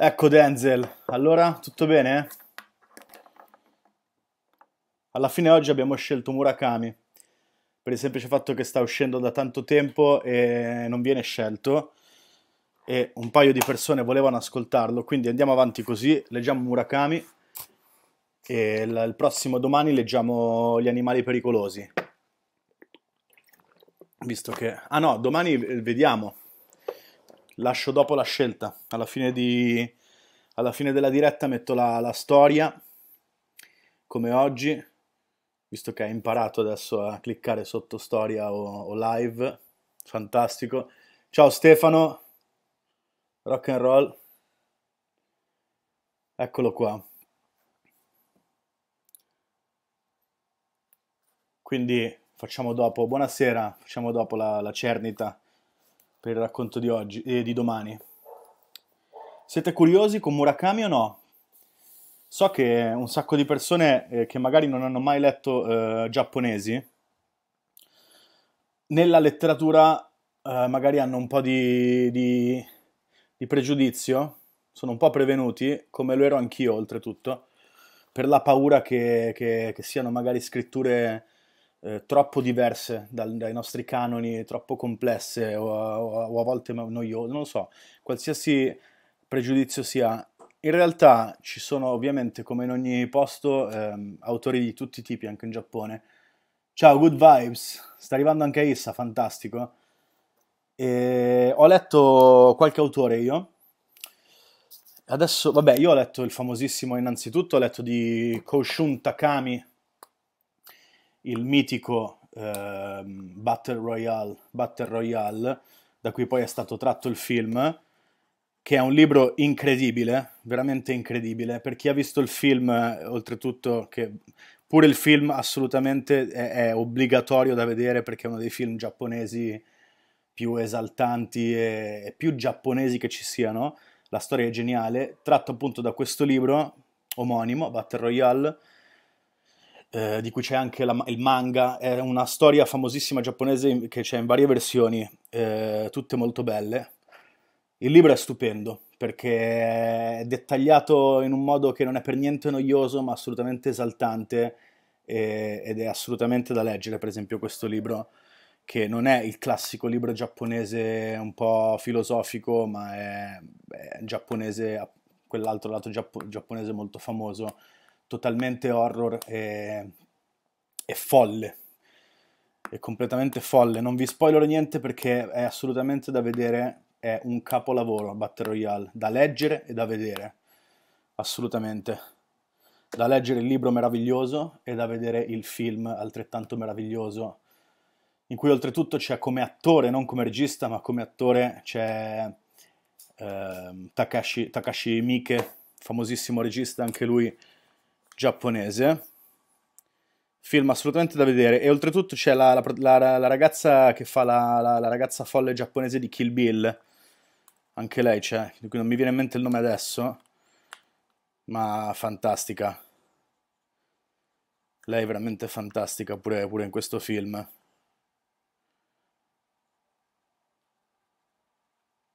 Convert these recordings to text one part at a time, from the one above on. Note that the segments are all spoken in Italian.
Ecco Denzel, allora tutto bene? Alla fine oggi abbiamo scelto Murakami, per il semplice fatto che sta uscendo da tanto tempo e non viene scelto e un paio di persone volevano ascoltarlo, quindi andiamo avanti così, leggiamo Murakami e il prossimo domani leggiamo Gli animali pericolosi. Visto che... Ah no, domani vediamo lascio dopo la scelta. Alla fine, di, alla fine della diretta metto la, la, storia, come oggi, visto che hai imparato adesso a cliccare sotto storia o, o live. Fantastico. Ciao Stefano, rock and roll. Eccolo qua. Quindi facciamo dopo, buonasera, facciamo dopo la, la cernita per il racconto di oggi e eh, di domani. Siete curiosi con Murakami o no? So che un sacco di persone eh, che magari non hanno mai letto eh, giapponesi, nella letteratura eh, magari hanno un po' di, di, di pregiudizio, sono un po' prevenuti, come lo ero anch'io oltretutto, per la paura che, che, che siano magari scritture eh, troppo diverse dal, dai nostri canoni, troppo complesse o a, o a volte noiose, non lo so, qualsiasi pregiudizio sia. In realtà ci sono ovviamente, come in ogni posto, ehm, autori di tutti i tipi, anche in Giappone. Ciao, good vibes, sta arrivando anche Issa, fantastico. E ho letto qualche autore io. Adesso, vabbè, io ho letto il famosissimo, innanzitutto ho letto di Koshun Takami, il mitico eh, Battle, Royale, Battle Royale, da cui poi è stato tratto il film, che è un libro incredibile, veramente incredibile. Per chi ha visto il film, oltretutto, che pure il film assolutamente è, è obbligatorio da vedere perché è uno dei film giapponesi più esaltanti e, e più giapponesi che ci siano. La storia è geniale, tratto appunto da questo libro omonimo, Battle Royale, eh, di cui c'è anche la, il manga, è una storia famosissima giapponese che c'è in varie versioni, eh, tutte molto belle. Il libro è stupendo perché è dettagliato in un modo che non è per niente noioso ma assolutamente esaltante e, ed è assolutamente da leggere, per esempio questo libro che non è il classico libro giapponese un po' filosofico, ma è, è giapponese, quell'altro lato giappo, giapponese molto famoso, totalmente horror e, e folle. È completamente folle. Non vi spoilerò niente perché è assolutamente da vedere. È un capolavoro Battle Royale, da leggere e da vedere. Assolutamente. Da leggere il libro meraviglioso e da vedere il film altrettanto meraviglioso. In cui oltretutto c'è come attore, non come regista, ma come attore c'è eh, Takashi, Takashi Miike, famosissimo regista anche lui giapponese. Film assolutamente da vedere. E oltretutto c'è la, la, la, la ragazza che fa la, ragazza folle giapponese di Kill Bill. Anche lei c'è, di cui non mi viene in mente il nome adesso. Ma fantastica. Lei è veramente fantastica pure, pure in questo film.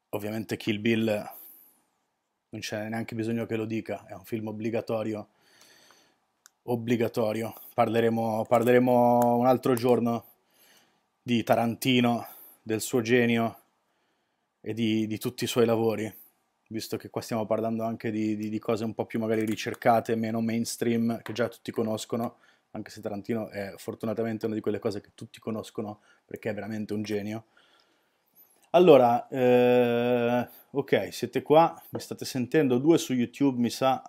Ovviamente Kill Bill non c'è neanche bisogno che lo dica, è un film obbligatorio obbligatorio. Parleremo, parleremo un altro giorno di Tarantino, del suo genio e di, di tutti i suoi lavori, visto che qua stiamo parlando anche di, di, di cose un po' più magari ricercate, meno mainstream, che già tutti conoscono, anche se Tarantino è fortunatamente una di quelle cose che tutti conoscono perché è veramente un genio. Allora, eh, ok, siete qua, mi state sentendo, due su YouTube mi sa,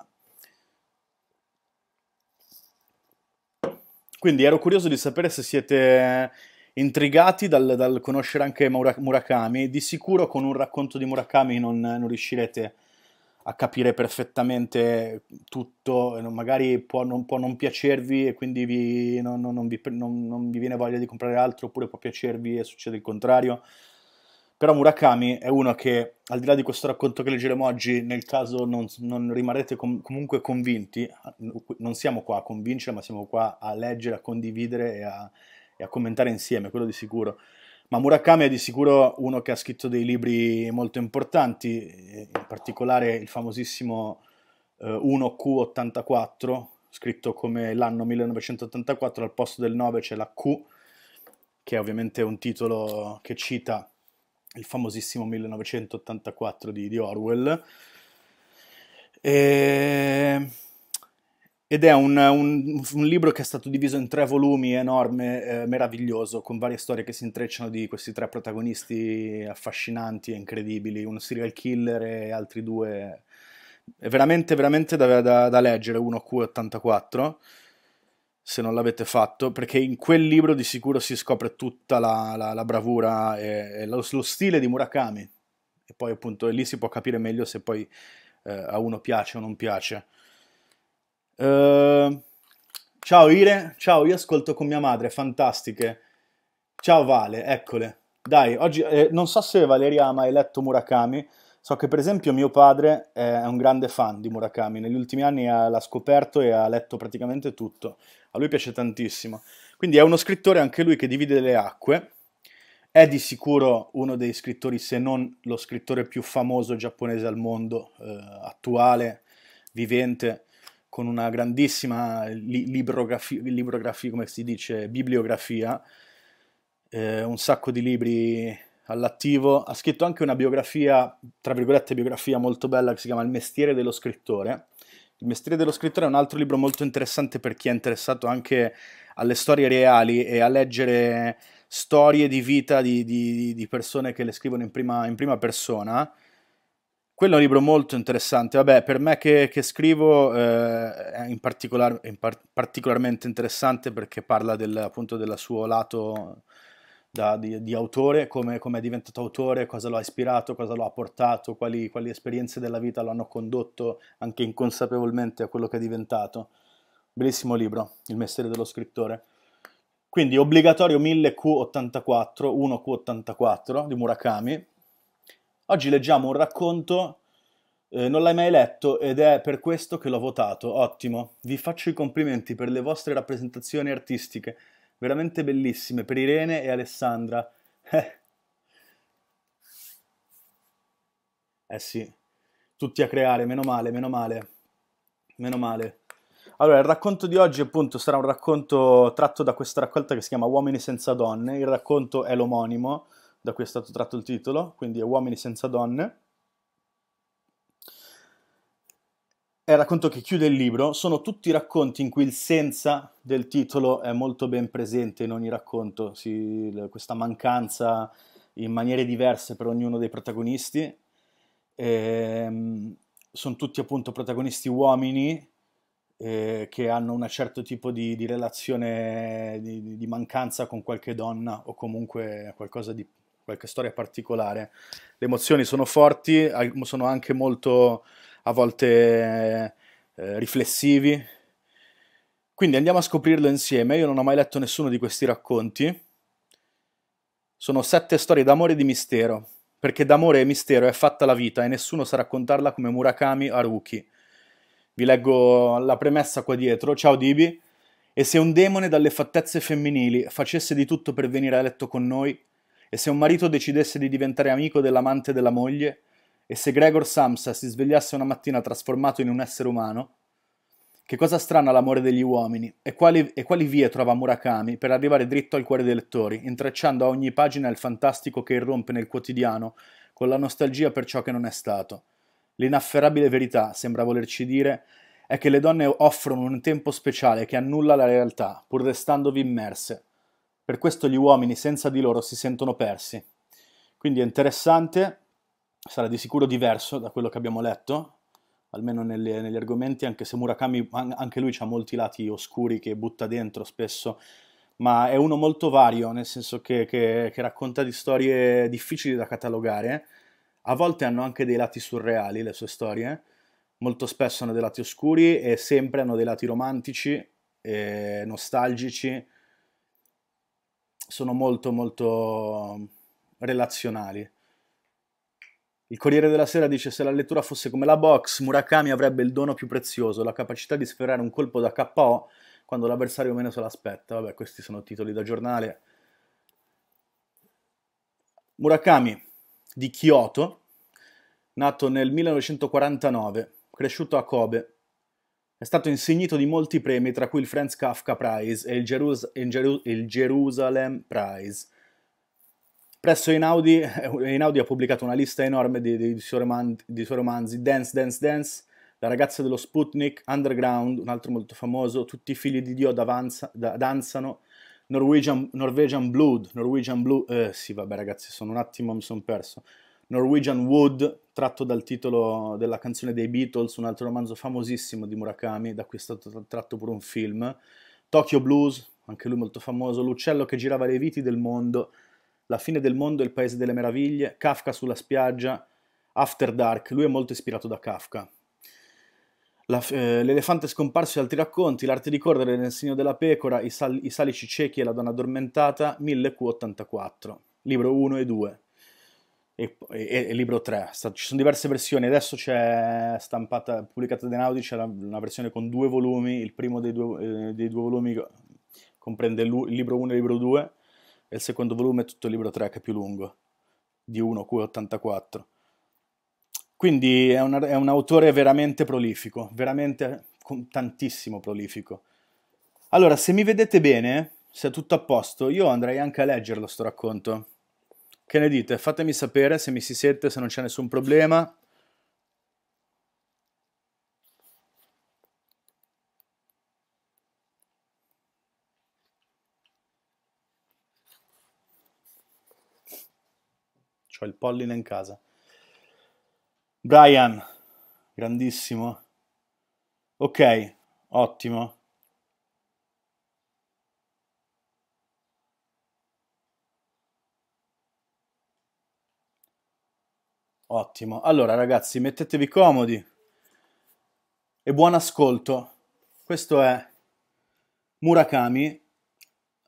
Quindi ero curioso di sapere se siete intrigati dal, dal conoscere anche Murakami. Di sicuro con un racconto di Murakami non, non riuscirete a capire perfettamente tutto, magari può non, può non piacervi e quindi vi, non, non, vi, non vi viene voglia di comprare altro, oppure può piacervi e succede il contrario. Però Murakami è uno che, al di là di questo racconto che leggeremo oggi, nel caso non, non rimarrete com- comunque convinti, non siamo qua a convincere, ma siamo qua a leggere, a condividere e a, e a commentare insieme, quello di sicuro. Ma Murakami è di sicuro uno che ha scritto dei libri molto importanti, in particolare il famosissimo eh, 1Q84, scritto come l'anno 1984, al posto del 9 c'è la Q, che è ovviamente un titolo che cita il famosissimo 1984 di, di Orwell. E... Ed è un, un, un, libro che è stato diviso in tre volumi, enorme, eh, meraviglioso, con varie storie che si intrecciano di questi tre protagonisti affascinanti e incredibili, uno serial killer e altri due. È veramente, veramente da, da, da leggere, uno Q84 se non l'avete fatto, perché in quel libro di sicuro si scopre tutta la, la, la bravura e, e lo, lo, stile di Murakami. E poi appunto lì si può capire meglio se poi eh, a uno piace o non piace. Uh, ciao Ire, ciao, io ascolto con mia madre, fantastiche. Ciao Vale, eccole. Dai, oggi eh, non so se Valeria ha mai letto Murakami, so che per esempio mio padre è un grande fan di Murakami, negli ultimi anni l'ha scoperto e ha letto praticamente tutto a lui piace tantissimo. Quindi è uno scrittore anche lui che divide le acque, è di sicuro uno dei scrittori, se non lo scrittore più famoso giapponese al mondo, eh, attuale, vivente, con una grandissima li librografi librografia, come si dice, bibliografia, eh, un sacco di libri all'attivo, ha scritto anche una biografia, tra virgolette biografia molto bella che si chiama Il mestiere dello scrittore, il mestiere dello scrittore è un altro libro molto interessante per chi è interessato anche alle storie reali e a leggere storie di vita di, di, di persone che le scrivono in prima, in prima, persona. Quello è un libro molto interessante. Vabbè, per me che, che scrivo eh, è in particolar, in par particolarmente interessante perché parla del, appunto del suo lato da, di, di, autore, come, come, è diventato autore, cosa lo ha ispirato, cosa lo ha portato, quali, quali esperienze della vita lo hanno condotto anche inconsapevolmente a quello che è diventato. Bellissimo libro, Il mestiere dello scrittore. Quindi obbligatorio 1000Q84, 1Q84 di Murakami. Oggi leggiamo un racconto, eh, non l'hai mai letto ed è per questo che l'ho votato. Ottimo, vi faccio i complimenti per le vostre rappresentazioni artistiche veramente bellissime per Irene e Alessandra. Eh. eh, sì, tutti a creare, meno male, meno male, meno male. Allora, il racconto di oggi appunto sarà un racconto tratto da questa raccolta che si chiama Uomini senza donne, il racconto è l'omonimo, da cui è stato tratto il titolo, quindi è Uomini senza donne. è il racconto che chiude il libro, sono tutti racconti in cui il senza del titolo è molto ben presente in ogni racconto, si, questa mancanza in maniere diverse per ognuno dei protagonisti. E, ehm, sono tutti appunto protagonisti uomini eh, che hanno un certo tipo di, di relazione di, di, mancanza con qualche donna o comunque qualcosa di qualche storia particolare. Le emozioni sono forti, sono anche molto a volte eh, riflessivi. Quindi andiamo a scoprirlo insieme. Io non ho mai letto nessuno di questi racconti. Sono sette storie d'amore e di mistero, perché d'amore e mistero è fatta la vita e nessuno sa raccontarla come Murakami Haruki. Vi leggo la premessa qua dietro. Ciao Dibi. E se un demone dalle fattezze femminili facesse di tutto per venire a letto con noi, e se un marito decidesse di diventare amico dell'amante della moglie, e se Gregor Samsa si svegliasse una mattina trasformato in un essere umano? Che cosa strana l'amore degli uomini e quali, e quali vie trova Murakami per arrivare dritto al cuore dei lettori, intrecciando a ogni pagina il fantastico che irrompe nel quotidiano con la nostalgia per ciò che non è stato. L'inafferrabile verità, sembra volerci dire, è che le donne offrono un tempo speciale che annulla la realtà, pur restandovi immerse. Per questo gli uomini senza di loro si sentono persi. Quindi è interessante, sarà di sicuro diverso da quello che abbiamo letto, almeno nelle, negli argomenti, anche se Murakami, anche lui ha molti lati oscuri che butta dentro spesso, ma è uno molto vario, nel senso che, che, che racconta di storie difficili da catalogare, a volte hanno anche dei lati surreali le sue storie, molto spesso hanno dei lati oscuri e sempre hanno dei lati romantici, e nostalgici, sono molto molto relazionali. Il Corriere della Sera dice se la lettura fosse come la box, Murakami avrebbe il dono più prezioso, la capacità di sferrare un colpo da KO quando l'avversario meno se l'aspetta. Vabbè, questi sono titoli da giornale. Murakami di Kyoto, nato nel 1949, cresciuto a Kobe, è stato insignito di molti premi, tra cui il Franz Kafka Prize e il, Gerus- il, Gerus- il Jerusalem Prize. Presso Einaudi, eh, Einaudi ha pubblicato una lista enorme di, di, di, suoi romanzi, di suoi romanzi Dance, Dance, Dance, La ragazza dello Sputnik, Underground, un altro molto famoso, Tutti i figli di Dio davanza, da, danzano, Norwegian, Norwegian Blood, Norwegian Blue, eh, sì vabbè ragazzi, sono un attimo, mi sono perso, Norwegian Wood, tratto dal titolo della canzone dei Beatles, un altro romanzo famosissimo di Murakami, da cui è stato tratto pure un film. Tokyo Blues, anche lui molto famoso, L'uccello che girava le viti del mondo, la fine del mondo e il paese delle meraviglie, Kafka sulla spiaggia, After Dark, lui è molto ispirato da Kafka. La, eh, l'elefante scomparso e altri racconti, l'arte di correre nel segno della pecora, i, sal, i salici ciechi e la donna addormentata, 1084, libro 1 e 2 e, e, e libro 3. Sta, ci sono diverse versioni, adesso c'è stampata, pubblicata da Naudi, c'è la, una versione con due volumi, il primo dei due, eh, dei due volumi comprende il libro 1 e il libro 2 e il secondo volume è tutto il libro track più lungo, di 1Q84. Quindi è, una, è un autore veramente prolifico, veramente tantissimo prolifico. Allora, se mi vedete bene, se è tutto a posto, io andrei anche a leggerlo sto racconto. Che ne dite? Fatemi sapere se mi si sente, se non c'è nessun problema. c'ho il polline in casa. Brian, grandissimo. Ok, ottimo. Ottimo. Allora, ragazzi, mettetevi comodi e buon ascolto. Questo è Murakami,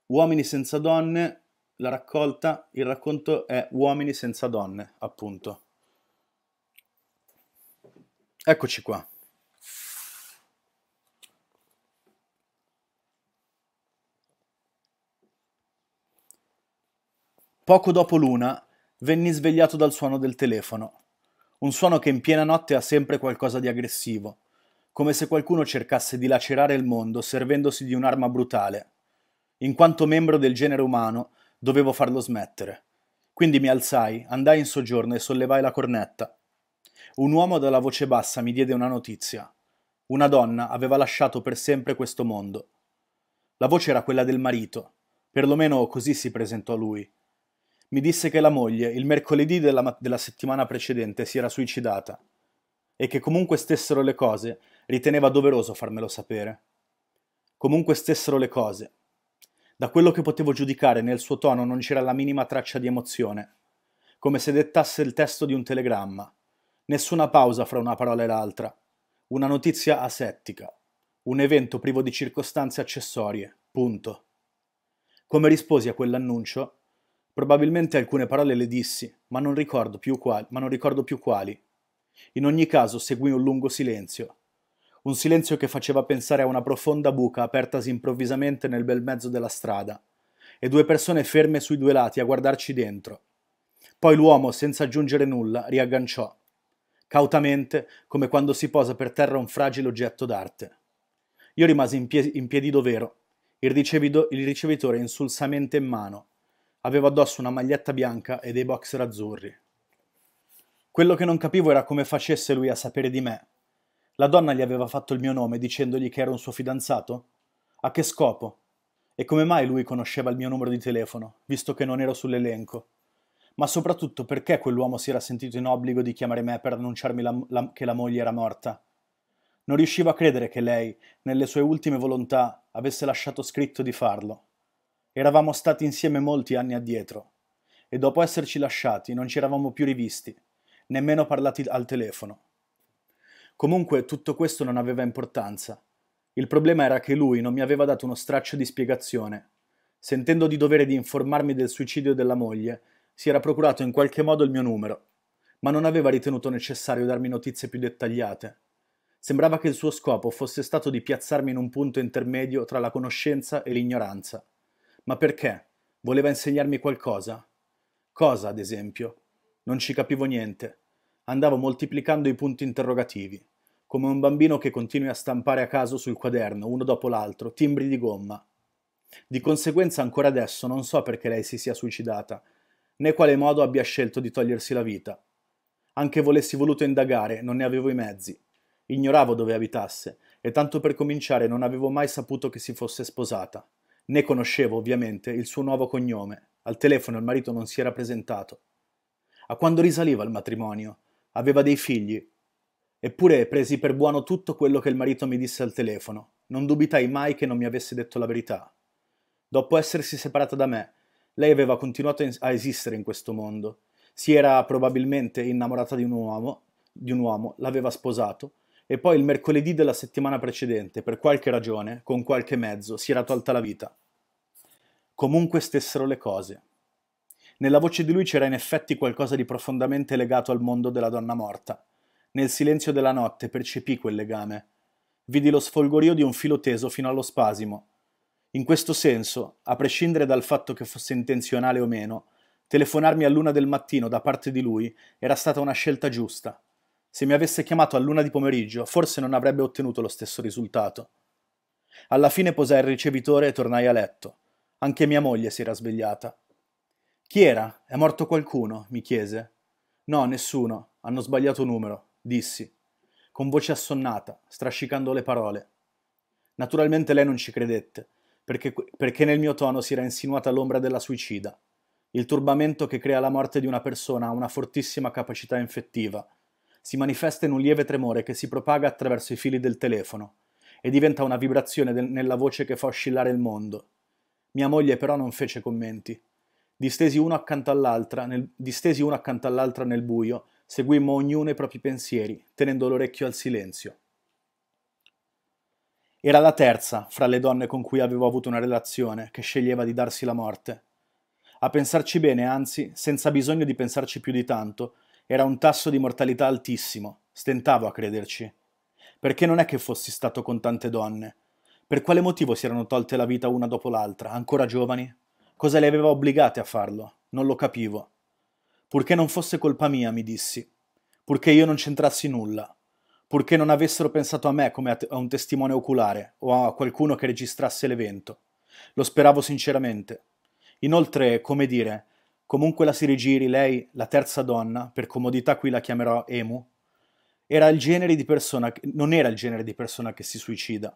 Uomini senza donne, la raccolta, il racconto è Uomini senza donne, appunto. Eccoci qua. Poco dopo l'una venni svegliato dal suono del telefono, un suono che in piena notte ha sempre qualcosa di aggressivo, come se qualcuno cercasse di lacerare il mondo servendosi di un'arma brutale. In quanto membro del genere umano, Dovevo farlo smettere. Quindi mi alzai, andai in soggiorno e sollevai la cornetta. Un uomo dalla voce bassa mi diede una notizia. Una donna aveva lasciato per sempre questo mondo. La voce era quella del marito, perlomeno così si presentò a lui. Mi disse che la moglie, il mercoledì della, della settimana precedente, si era suicidata e che comunque stessero le cose, riteneva doveroso farmelo sapere. Comunque stessero le cose, da quello che potevo giudicare nel suo tono non c'era la minima traccia di emozione, come se dettasse il testo di un telegramma. Nessuna pausa fra una parola e l'altra. Una notizia asettica. Un evento privo di circostanze accessorie. Punto. Come risposi a quell'annuncio? Probabilmente alcune parole le dissi, ma non ricordo più quali. Non ricordo più quali. In ogni caso seguì un lungo silenzio, un silenzio che faceva pensare a una profonda buca apertasi improvvisamente nel bel mezzo della strada, e due persone ferme sui due lati a guardarci dentro. Poi l'uomo, senza aggiungere nulla, riagganciò, cautamente, come quando si posa per terra un fragile oggetto d'arte. Io rimasi in, pie- in piedi dovero, il, ricevido- il ricevitore insulsamente in mano. Avevo addosso una maglietta bianca e dei boxer azzurri. Quello che non capivo era come facesse lui a sapere di me, la donna gli aveva fatto il mio nome dicendogli che ero un suo fidanzato? A che scopo? E come mai lui conosceva il mio numero di telefono, visto che non ero sull'elenco? Ma soprattutto perché quell'uomo si era sentito in obbligo di chiamare me per annunciarmi la, la, che la moglie era morta? Non riuscivo a credere che lei, nelle sue ultime volontà, avesse lasciato scritto di farlo. Eravamo stati insieme molti anni addietro, e dopo esserci lasciati non ci eravamo più rivisti, nemmeno parlati al telefono. Comunque tutto questo non aveva importanza. Il problema era che lui non mi aveva dato uno straccio di spiegazione. Sentendo di dovere di informarmi del suicidio della moglie, si era procurato in qualche modo il mio numero, ma non aveva ritenuto necessario darmi notizie più dettagliate. Sembrava che il suo scopo fosse stato di piazzarmi in un punto intermedio tra la conoscenza e l'ignoranza. Ma perché? Voleva insegnarmi qualcosa? Cosa, ad esempio? Non ci capivo niente andavo moltiplicando i punti interrogativi, come un bambino che continui a stampare a caso sul quaderno, uno dopo l'altro, timbri di gomma. Di conseguenza ancora adesso non so perché lei si sia suicidata, né quale modo abbia scelto di togliersi la vita. Anche volessi voluto indagare, non ne avevo i mezzi. Ignoravo dove abitasse, e tanto per cominciare non avevo mai saputo che si fosse sposata. Ne conoscevo, ovviamente, il suo nuovo cognome. Al telefono il marito non si era presentato. A quando risaliva il matrimonio? Aveva dei figli. Eppure presi per buono tutto quello che il marito mi disse al telefono. Non dubitai mai che non mi avesse detto la verità. Dopo essersi separata da me, lei aveva continuato a esistere in questo mondo. Si era probabilmente innamorata di un uomo, di un uomo l'aveva sposato, e poi il mercoledì della settimana precedente, per qualche ragione, con qualche mezzo, si era tolta la vita. Comunque stessero le cose. Nella voce di lui c'era in effetti qualcosa di profondamente legato al mondo della donna morta. Nel silenzio della notte percepì quel legame. Vidi lo sfolgorio di un filo teso fino allo spasimo. In questo senso, a prescindere dal fatto che fosse intenzionale o meno, telefonarmi a luna del mattino da parte di lui era stata una scelta giusta. Se mi avesse chiamato a luna di pomeriggio, forse non avrebbe ottenuto lo stesso risultato. Alla fine posai il ricevitore e tornai a letto. Anche mia moglie si era svegliata. Chi era? È morto qualcuno? mi chiese. No, nessuno. Hanno sbagliato numero, dissi, con voce assonnata, strascicando le parole. Naturalmente lei non ci credette, perché, perché nel mio tono si era insinuata l'ombra della suicida. Il turbamento che crea la morte di una persona ha una fortissima capacità infettiva. Si manifesta in un lieve tremore che si propaga attraverso i fili del telefono e diventa una vibrazione del, nella voce che fa oscillare il mondo. Mia moglie però non fece commenti distesi uno accanto all'altra nel, distesi uno accanto all'altra nel buio, seguimmo ognuno i propri pensieri, tenendo l'orecchio al silenzio. Era la terza fra le donne con cui avevo avuto una relazione che sceglieva di darsi la morte. A pensarci bene, anzi, senza bisogno di pensarci più di tanto, era un tasso di mortalità altissimo, stentavo a crederci. Perché non è che fossi stato con tante donne. Per quale motivo si erano tolte la vita una dopo l'altra, ancora giovani? Cosa le aveva obbligate a farlo? Non lo capivo. Purché non fosse colpa mia, mi dissi. Purché io non c'entrassi nulla. Purché non avessero pensato a me come a, a un testimone oculare o a qualcuno che registrasse l'evento. Lo speravo sinceramente. Inoltre, come dire, comunque la si rigiri, lei, la terza donna, per comodità qui la chiamerò Emu, era il genere di persona, non era il genere di persona che si suicida.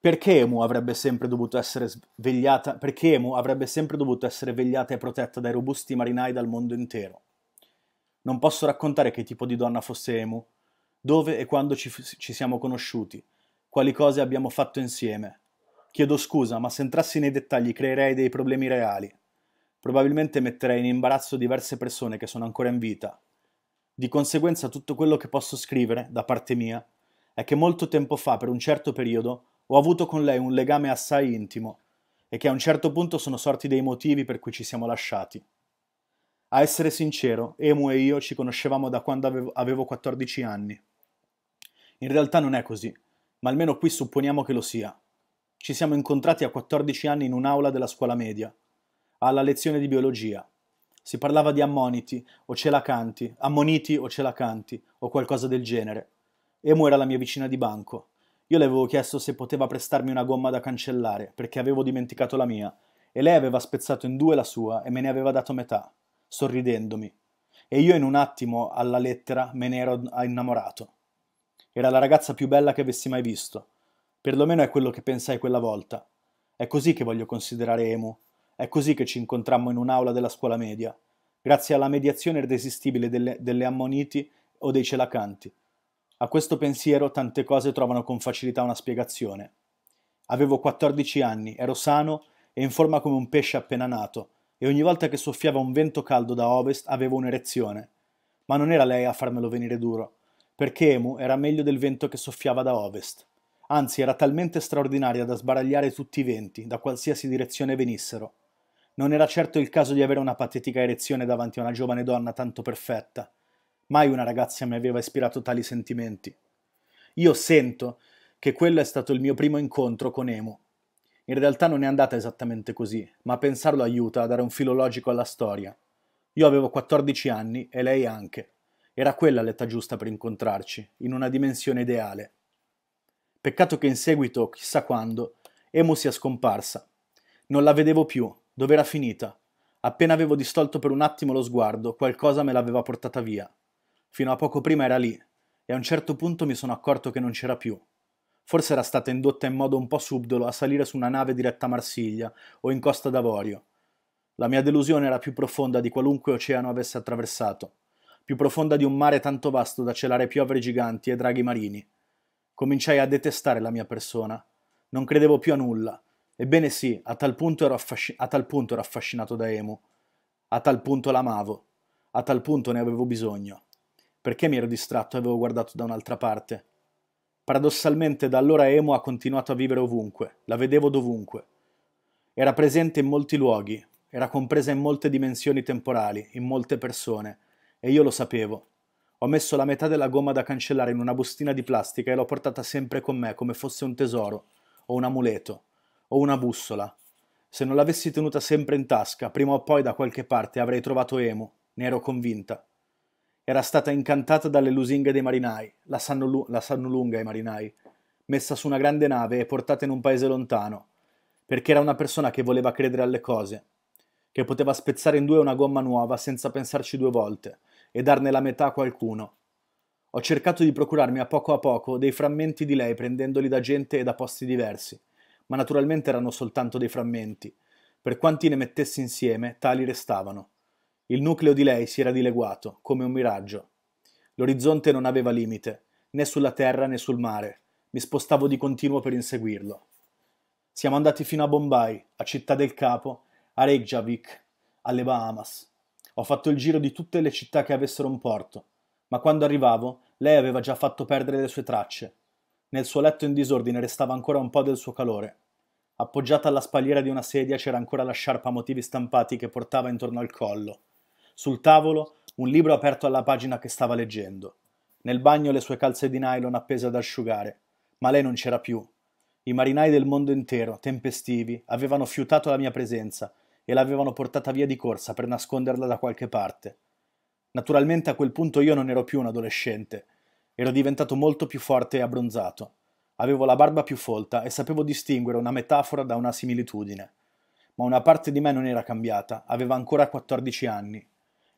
Perché Emu avrebbe sempre dovuto essere svegliata? Perché Emu avrebbe sempre dovuto essere vegliata e protetta dai robusti marinai dal mondo intero? Non posso raccontare che tipo di donna fosse Emu, dove e quando ci, ci siamo conosciuti, quali cose abbiamo fatto insieme. Chiedo scusa, ma se entrassi nei dettagli creerei dei problemi reali. Probabilmente metterei in imbarazzo diverse persone che sono ancora in vita. Di conseguenza tutto quello che posso scrivere, da parte mia, è che molto tempo fa, per un certo periodo, ho avuto con lei un legame assai intimo e che a un certo punto sono sorti dei motivi per cui ci siamo lasciati. A essere sincero, Emu e io ci conoscevamo da quando avevo 14 anni. In realtà non è così, ma almeno qui supponiamo che lo sia. Ci siamo incontrati a 14 anni in un'aula della scuola media, alla lezione di biologia. Si parlava di ammoniti o celacanti, ammoniti o celacanti o qualcosa del genere. Emu era la mia vicina di banco io le avevo chiesto se poteva prestarmi una gomma da cancellare, perché avevo dimenticato la mia, e lei aveva spezzato in due la sua e me ne aveva dato metà, sorridendomi. E io in un attimo, alla lettera, me ne ero innamorato. Era la ragazza più bella che avessi mai visto. Perlomeno è quello che pensai quella volta. È così che voglio considerare Emu. È così che ci incontrammo in un'aula della scuola media, grazie alla mediazione irresistibile delle, delle ammoniti o dei celacanti, a questo pensiero tante cose trovano con facilità una spiegazione. Avevo 14 anni, ero sano e in forma come un pesce appena nato, e ogni volta che soffiava un vento caldo da ovest avevo un'erezione. Ma non era lei a farmelo venire duro, perché Emu era meglio del vento che soffiava da ovest. Anzi, era talmente straordinaria da sbaragliare tutti i venti, da qualsiasi direzione venissero. Non era certo il caso di avere una patetica erezione davanti a una giovane donna tanto perfetta. Mai una ragazza mi aveva ispirato tali sentimenti. Io sento che quello è stato il mio primo incontro con Emu. In realtà non è andata esattamente così, ma pensarlo aiuta a dare un filo logico alla storia. Io avevo 14 anni e lei anche. Era quella l'età giusta per incontrarci, in una dimensione ideale. Peccato che in seguito, chissà quando, Emu sia scomparsa. Non la vedevo più, dove era finita. Appena avevo distolto per un attimo lo sguardo, qualcosa me l'aveva portata via. Fino a poco prima era lì, e a un certo punto mi sono accorto che non c'era più. Forse era stata indotta in modo un po' subdolo a salire su una nave diretta a Marsiglia o in Costa d'Avorio. La mia delusione era più profonda di qualunque oceano avesse attraversato, più profonda di un mare tanto vasto da celare piovere giganti e draghi marini. Cominciai a detestare la mia persona. Non credevo più a nulla. Ebbene sì, a tal punto ero, affasci- a tal punto ero affascinato da Emu. A tal punto l'amavo. A tal punto ne avevo bisogno. Perché mi ero distratto e avevo guardato da un'altra parte? Paradossalmente da allora Emo ha continuato a vivere ovunque, la vedevo dovunque. Era presente in molti luoghi, era compresa in molte dimensioni temporali, in molte persone, e io lo sapevo. Ho messo la metà della gomma da cancellare in una bustina di plastica e l'ho portata sempre con me come fosse un tesoro, o un amuleto, o una bussola. Se non l'avessi tenuta sempre in tasca, prima o poi da qualche parte avrei trovato Emo, ne ero convinta era stata incantata dalle lusinghe dei marinai, la sanno, lu- la sanno lunga i marinai, messa su una grande nave e portata in un paese lontano, perché era una persona che voleva credere alle cose, che poteva spezzare in due una gomma nuova senza pensarci due volte e darne la metà a qualcuno. Ho cercato di procurarmi a poco a poco dei frammenti di lei prendendoli da gente e da posti diversi, ma naturalmente erano soltanto dei frammenti. Per quanti ne mettessi insieme, tali restavano. Il nucleo di lei si era dileguato, come un miraggio. L'orizzonte non aveva limite, né sulla terra né sul mare. Mi spostavo di continuo per inseguirlo. Siamo andati fino a Bombay, a Città del Capo, a Reykjavik, alle Bahamas. Ho fatto il giro di tutte le città che avessero un porto, ma quando arrivavo lei aveva già fatto perdere le sue tracce. Nel suo letto in disordine restava ancora un po' del suo calore. Appoggiata alla spalliera di una sedia c'era ancora la sciarpa a motivi stampati che portava intorno al collo. Sul tavolo un libro aperto alla pagina che stava leggendo. Nel bagno le sue calze di nylon appese ad asciugare. Ma lei non c'era più. I marinai del mondo intero, tempestivi, avevano fiutato la mia presenza e l'avevano portata via di corsa per nasconderla da qualche parte. Naturalmente a quel punto io non ero più un adolescente. Ero diventato molto più forte e abbronzato. Avevo la barba più folta e sapevo distinguere una metafora da una similitudine. Ma una parte di me non era cambiata, aveva ancora 14 anni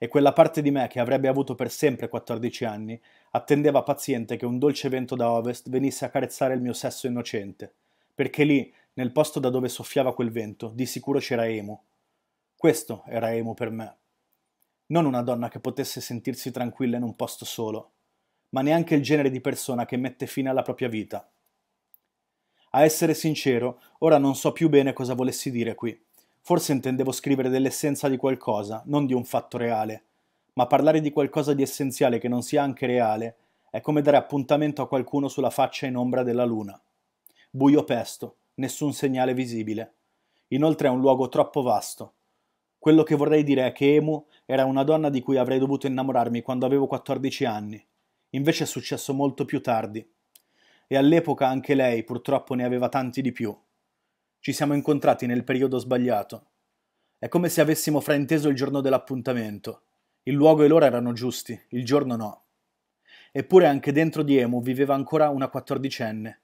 e quella parte di me che avrebbe avuto per sempre 14 anni attendeva paziente che un dolce vento da ovest venisse a carezzare il mio sesso innocente, perché lì, nel posto da dove soffiava quel vento, di sicuro c'era Emo. Questo era Emo per me. Non una donna che potesse sentirsi tranquilla in un posto solo, ma neanche il genere di persona che mette fine alla propria vita. A essere sincero, ora non so più bene cosa volessi dire qui. Forse intendevo scrivere dell'essenza di qualcosa, non di un fatto reale. Ma parlare di qualcosa di essenziale che non sia anche reale è come dare appuntamento a qualcuno sulla faccia in ombra della luna. Buio pesto, nessun segnale visibile. Inoltre è un luogo troppo vasto. Quello che vorrei dire è che Emu era una donna di cui avrei dovuto innamorarmi quando avevo 14 anni. Invece è successo molto più tardi. E all'epoca anche lei purtroppo ne aveva tanti di più. Ci siamo incontrati nel periodo sbagliato. È come se avessimo frainteso il giorno dell'appuntamento. Il luogo e l'ora erano giusti, il giorno no. Eppure anche dentro di Emu viveva ancora una quattordicenne,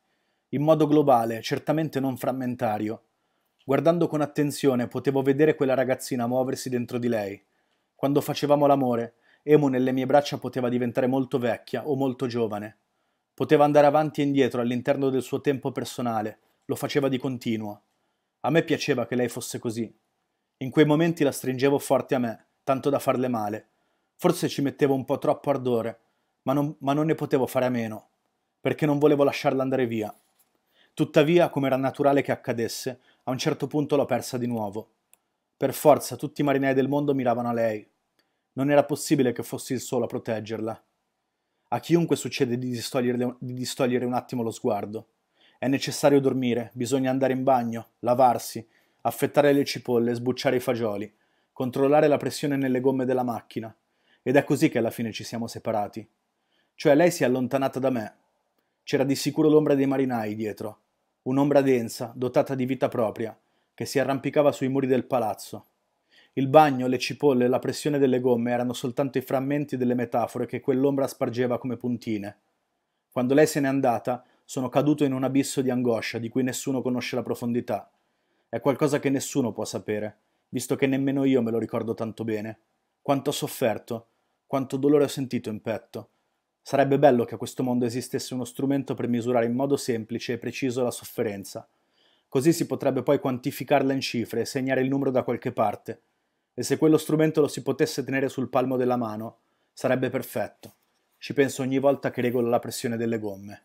in modo globale, certamente non frammentario. Guardando con attenzione potevo vedere quella ragazzina muoversi dentro di lei. Quando facevamo l'amore, Emu nelle mie braccia poteva diventare molto vecchia o molto giovane. Poteva andare avanti e indietro all'interno del suo tempo personale, lo faceva di continuo. A me piaceva che lei fosse così. In quei momenti la stringevo forte a me, tanto da farle male. Forse ci mettevo un po' troppo ardore, ma non, ma non ne potevo fare a meno, perché non volevo lasciarla andare via. Tuttavia, come era naturale che accadesse, a un certo punto l'ho persa di nuovo. Per forza tutti i marinai del mondo miravano a lei. Non era possibile che fossi il solo a proteggerla. A chiunque succede di distogliere, di distogliere un attimo lo sguardo. È necessario dormire, bisogna andare in bagno, lavarsi, affettare le cipolle, sbucciare i fagioli, controllare la pressione nelle gomme della macchina. Ed è così che alla fine ci siamo separati. Cioè lei si è allontanata da me. C'era di sicuro l'ombra dei marinai dietro, un'ombra densa, dotata di vita propria, che si arrampicava sui muri del palazzo. Il bagno, le cipolle e la pressione delle gomme erano soltanto i frammenti delle metafore che quell'ombra spargeva come puntine. Quando lei se n'è andata, sono caduto in un abisso di angoscia di cui nessuno conosce la profondità. È qualcosa che nessuno può sapere, visto che nemmeno io me lo ricordo tanto bene. Quanto ho sofferto, quanto dolore ho sentito in petto. Sarebbe bello che a questo mondo esistesse uno strumento per misurare in modo semplice e preciso la sofferenza. Così si potrebbe poi quantificarla in cifre e segnare il numero da qualche parte. E se quello strumento lo si potesse tenere sul palmo della mano, sarebbe perfetto. Ci penso ogni volta che regolo la pressione delle gomme.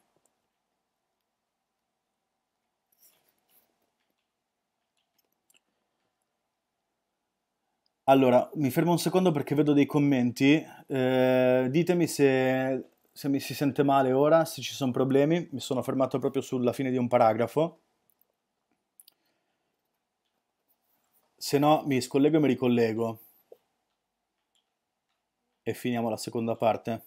Allora, mi fermo un secondo perché vedo dei commenti. Eh, ditemi se, se, mi si sente male ora, se ci sono problemi. Mi sono fermato proprio sulla fine di un paragrafo. Se no, mi scollego e mi ricollego. E finiamo la seconda parte.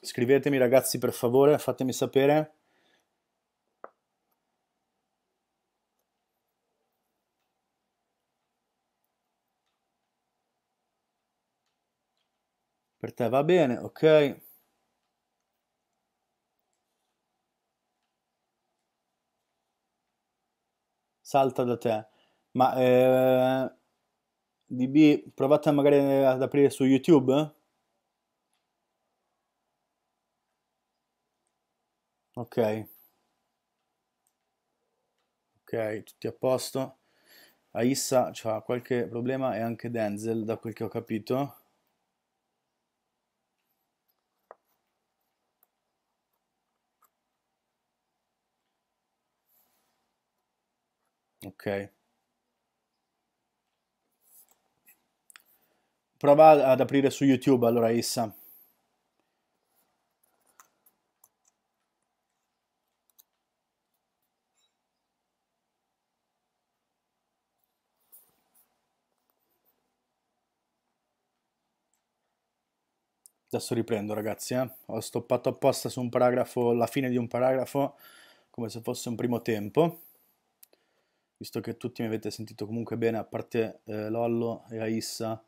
Scrivetemi ragazzi per favore, fatemi sapere. per te va bene, ok. Salta da te. Ma eh, DB, provate magari ad aprire su YouTube? Ok. Ok, tutti a posto. Aissa ha qualche problema e anche Denzel, da quel che ho capito. Prova ad aprire su YouTube allora Issa. Adesso riprendo ragazzi, eh? ho stoppato apposta su un paragrafo, la fine di un paragrafo, come se fosse un primo tempo visto che tutti mi avete sentito comunque bene, a parte eh, Lollo e Aissa.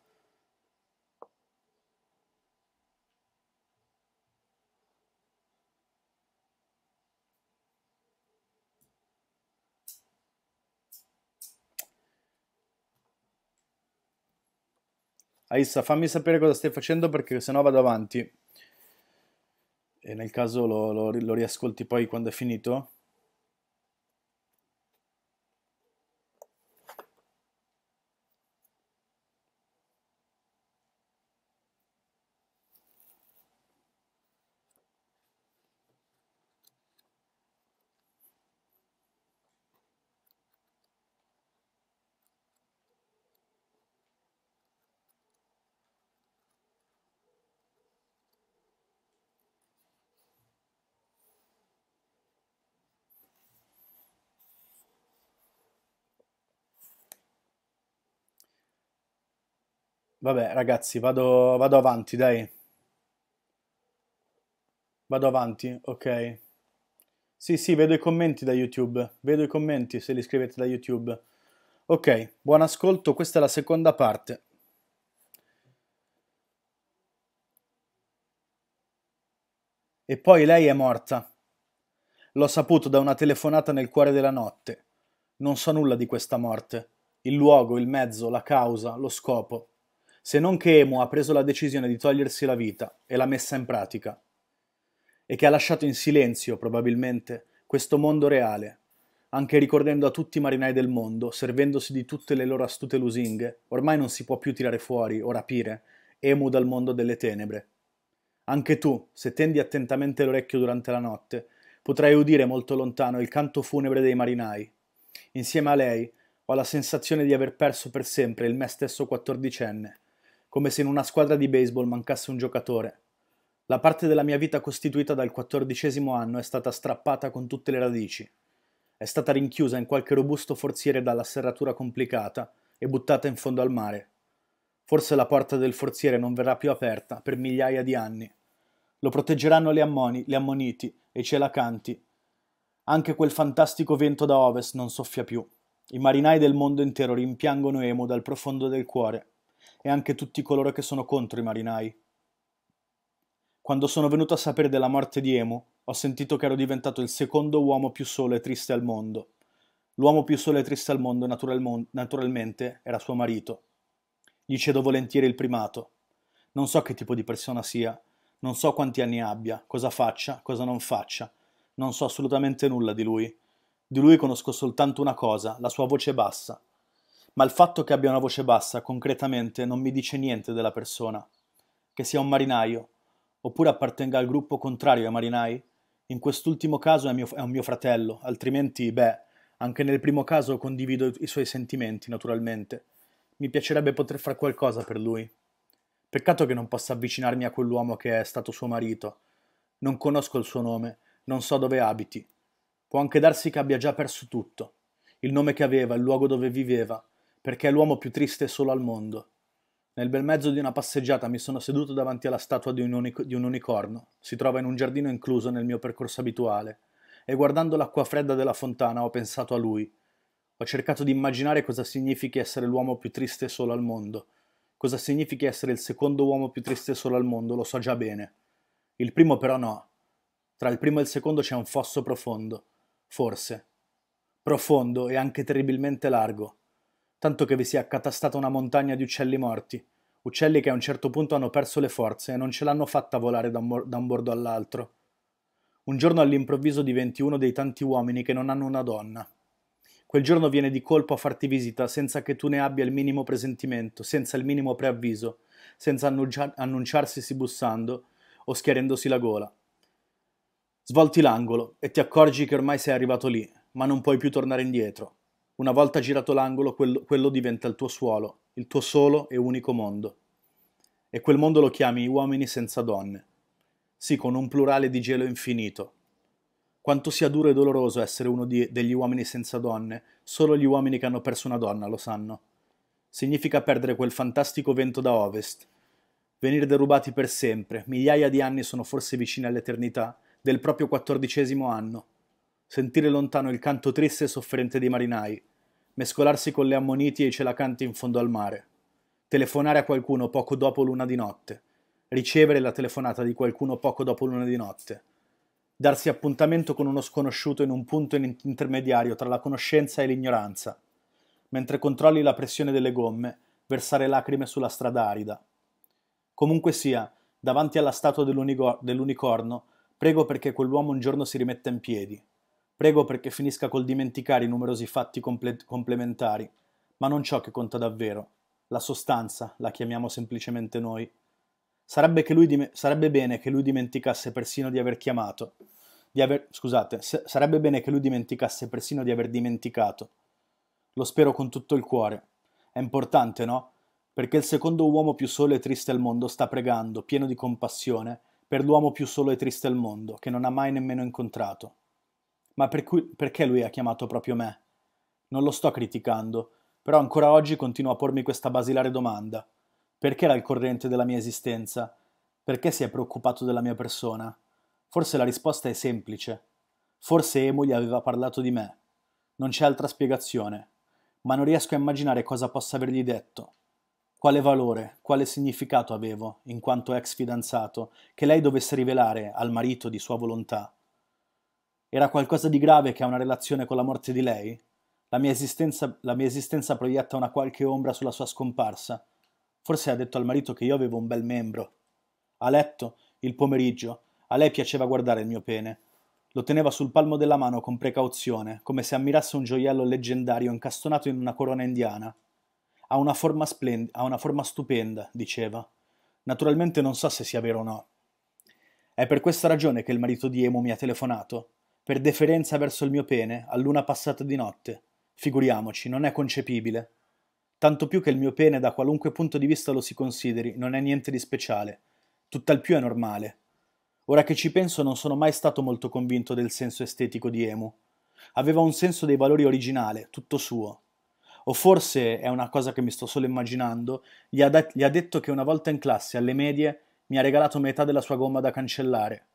Aissa, fammi sapere cosa stai facendo perché sennò vado avanti. E nel caso lo, lo, lo riascolti poi quando è finito. Vabbè, ragazzi, vado, vado avanti, dai. Vado avanti, ok. Sì, sì, vedo i commenti da YouTube. Vedo i commenti se li scrivete da YouTube. Ok, buon ascolto, questa è la seconda parte. E poi lei è morta. L'ho saputo da una telefonata nel cuore della notte. Non so nulla di questa morte. Il luogo, il mezzo, la causa, lo scopo se non che Emo ha preso la decisione di togliersi la vita e l'ha messa in pratica, e che ha lasciato in silenzio, probabilmente, questo mondo reale, anche ricordando a tutti i marinai del mondo, servendosi di tutte le loro astute lusinghe, ormai non si può più tirare fuori o rapire Emu dal mondo delle tenebre. Anche tu, se tendi attentamente l'orecchio durante la notte, potrai udire molto lontano il canto funebre dei marinai. Insieme a lei ho la sensazione di aver perso per sempre il me stesso quattordicenne, come se in una squadra di baseball mancasse un giocatore. La parte della mia vita costituita dal quattordicesimo anno è stata strappata con tutte le radici. È stata rinchiusa in qualche robusto forziere dalla serratura complicata e buttata in fondo al mare. Forse la porta del forziere non verrà più aperta per migliaia di anni. Lo proteggeranno le ammoni, le ammoniti e i celacanti. Anche quel fantastico vento da ovest non soffia più. I marinai del mondo intero rimpiangono Emo dal profondo del cuore e anche tutti coloro che sono contro i marinai. Quando sono venuto a sapere della morte di Emu, ho sentito che ero diventato il secondo uomo più solo e triste al mondo. L'uomo più solo e triste al mondo natural- naturalmente era suo marito. Gli cedo volentieri il primato. Non so che tipo di persona sia, non so quanti anni abbia, cosa faccia, cosa non faccia, non so assolutamente nulla di lui. Di lui conosco soltanto una cosa, la sua voce bassa, ma il fatto che abbia una voce bassa concretamente non mi dice niente della persona. Che sia un marinaio, oppure appartenga al gruppo contrario ai marinai, in quest'ultimo caso è, mio, è un mio fratello, altrimenti, beh, anche nel primo caso condivido i suoi sentimenti, naturalmente. Mi piacerebbe poter fare qualcosa per lui. Peccato che non possa avvicinarmi a quell'uomo che è stato suo marito. Non conosco il suo nome, non so dove abiti. Può anche darsi che abbia già perso tutto. Il nome che aveva, il luogo dove viveva, perché è l'uomo più triste solo al mondo. Nel bel mezzo di una passeggiata mi sono seduto davanti alla statua di un, unic- di un unicorno, si trova in un giardino incluso nel mio percorso abituale, e guardando l'acqua fredda della fontana ho pensato a lui. Ho cercato di immaginare cosa significhi essere l'uomo più triste solo al mondo. Cosa significhi essere il secondo uomo più triste solo al mondo, lo so già bene. Il primo però no. Tra il primo e il secondo c'è un fosso profondo, forse. Profondo e anche terribilmente largo tanto che vi sia accatastata una montagna di uccelli morti, uccelli che a un certo punto hanno perso le forze e non ce l'hanno fatta volare da un, da un bordo all'altro. Un giorno all'improvviso diventi uno dei tanti uomini che non hanno una donna. Quel giorno viene di colpo a farti visita senza che tu ne abbia il minimo presentimento, senza il minimo preavviso, senza annuncia- annunciarsi bussando o schiarendosi la gola. Svolti l'angolo e ti accorgi che ormai sei arrivato lì, ma non puoi più tornare indietro. Una volta girato l'angolo, quello, quello diventa il tuo suolo, il tuo solo e unico mondo. E quel mondo lo chiami uomini senza donne. Sì, con un plurale di gelo infinito. Quanto sia duro e doloroso essere uno di, degli uomini senza donne, solo gli uomini che hanno perso una donna lo sanno. Significa perdere quel fantastico vento da ovest, venire derubati per sempre, migliaia di anni sono forse vicini all'eternità, del proprio quattordicesimo anno sentire lontano il canto triste e sofferente dei marinai, mescolarsi con le ammoniti e i celacanti in fondo al mare, telefonare a qualcuno poco dopo l'una di notte, ricevere la telefonata di qualcuno poco dopo l'una di notte, darsi appuntamento con uno sconosciuto in un punto intermediario tra la conoscenza e l'ignoranza, mentre controlli la pressione delle gomme, versare lacrime sulla strada arida. Comunque sia, davanti alla statua dell'unicorno, prego perché quell'uomo un giorno si rimetta in piedi, Prego perché finisca col dimenticare i numerosi fatti comple- complementari, ma non ciò che conta davvero. La sostanza, la chiamiamo semplicemente noi. Sarebbe, dim- sarebbe bene che lui dimenticasse persino di aver chiamato, di aver, scusate, se- sarebbe bene che lui dimenticasse persino di aver dimenticato. Lo spero con tutto il cuore. È importante, no? Perché il secondo uomo più solo e triste al mondo sta pregando, pieno di compassione, per l'uomo più solo e triste al mondo, che non ha mai nemmeno incontrato ma per cui, perché lui ha chiamato proprio me? Non lo sto criticando, però ancora oggi continuo a pormi questa basilare domanda. Perché era il corrente della mia esistenza? Perché si è preoccupato della mia persona? Forse la risposta è semplice. Forse Emo gli aveva parlato di me. Non c'è altra spiegazione, ma non riesco a immaginare cosa possa avergli detto. Quale valore, quale significato avevo, in quanto ex fidanzato, che lei dovesse rivelare al marito di sua volontà. Era qualcosa di grave che ha una relazione con la morte di lei? La mia, esistenza, la mia esistenza proietta una qualche ombra sulla sua scomparsa. Forse ha detto al marito che io avevo un bel membro. A letto, il pomeriggio, a lei piaceva guardare il mio pene. Lo teneva sul palmo della mano con precauzione, come se ammirasse un gioiello leggendario incastonato in una corona indiana. Ha una forma, splend- ha una forma stupenda, diceva. Naturalmente non so se sia vero o no. È per questa ragione che il marito di Emo mi ha telefonato per deferenza verso il mio pene, a luna passata di notte. Figuriamoci, non è concepibile. Tanto più che il mio pene, da qualunque punto di vista lo si consideri, non è niente di speciale. Tutt'al più è normale. Ora che ci penso non sono mai stato molto convinto del senso estetico di Emu. Aveva un senso dei valori originale, tutto suo. O forse, è una cosa che mi sto solo immaginando, gli ha, de- gli ha detto che una volta in classe, alle medie, mi ha regalato metà della sua gomma da cancellare.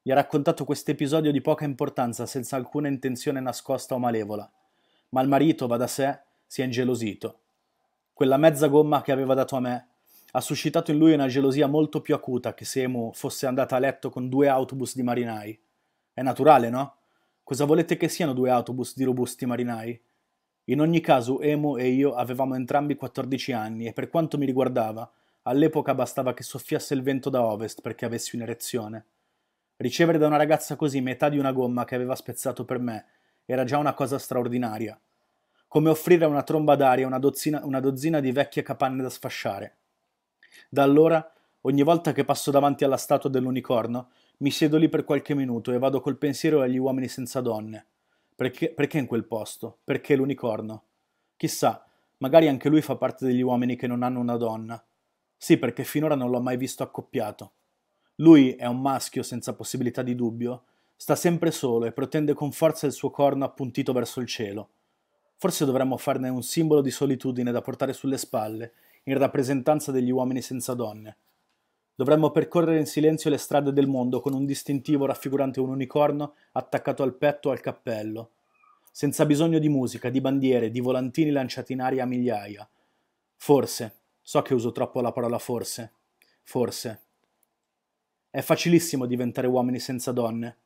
Gli ha raccontato questo episodio di poca importanza senza alcuna intenzione nascosta o malevola, ma il marito, va da sé, si è ingelosito. Quella mezza gomma che aveva dato a me ha suscitato in lui una gelosia molto più acuta che se Emu fosse andata a letto con due autobus di marinai. È naturale, no? Cosa volete che siano due autobus di robusti marinai? In ogni caso, Emu e io avevamo entrambi 14 anni e per quanto mi riguardava, all'epoca bastava che soffiasse il vento da ovest perché avessi un'erezione. Ricevere da una ragazza così metà di una gomma che aveva spezzato per me era già una cosa straordinaria, come offrire a una tromba d'aria una dozzina, una dozzina di vecchie capanne da sfasciare. Da allora, ogni volta che passo davanti alla statua dell'unicorno, mi siedo lì per qualche minuto e vado col pensiero agli uomini senza donne. Perché, perché in quel posto? Perché l'unicorno? Chissà, magari anche lui fa parte degli uomini che non hanno una donna. Sì, perché finora non l'ho mai visto accoppiato. Lui è un maschio senza possibilità di dubbio, sta sempre solo e protende con forza il suo corno appuntito verso il cielo. Forse dovremmo farne un simbolo di solitudine da portare sulle spalle, in rappresentanza degli uomini senza donne. Dovremmo percorrere in silenzio le strade del mondo con un distintivo raffigurante un unicorno attaccato al petto o al cappello, senza bisogno di musica, di bandiere, di volantini lanciati in aria a migliaia. Forse, so che uso troppo la parola forse, forse. È facilissimo diventare uomini senza donne.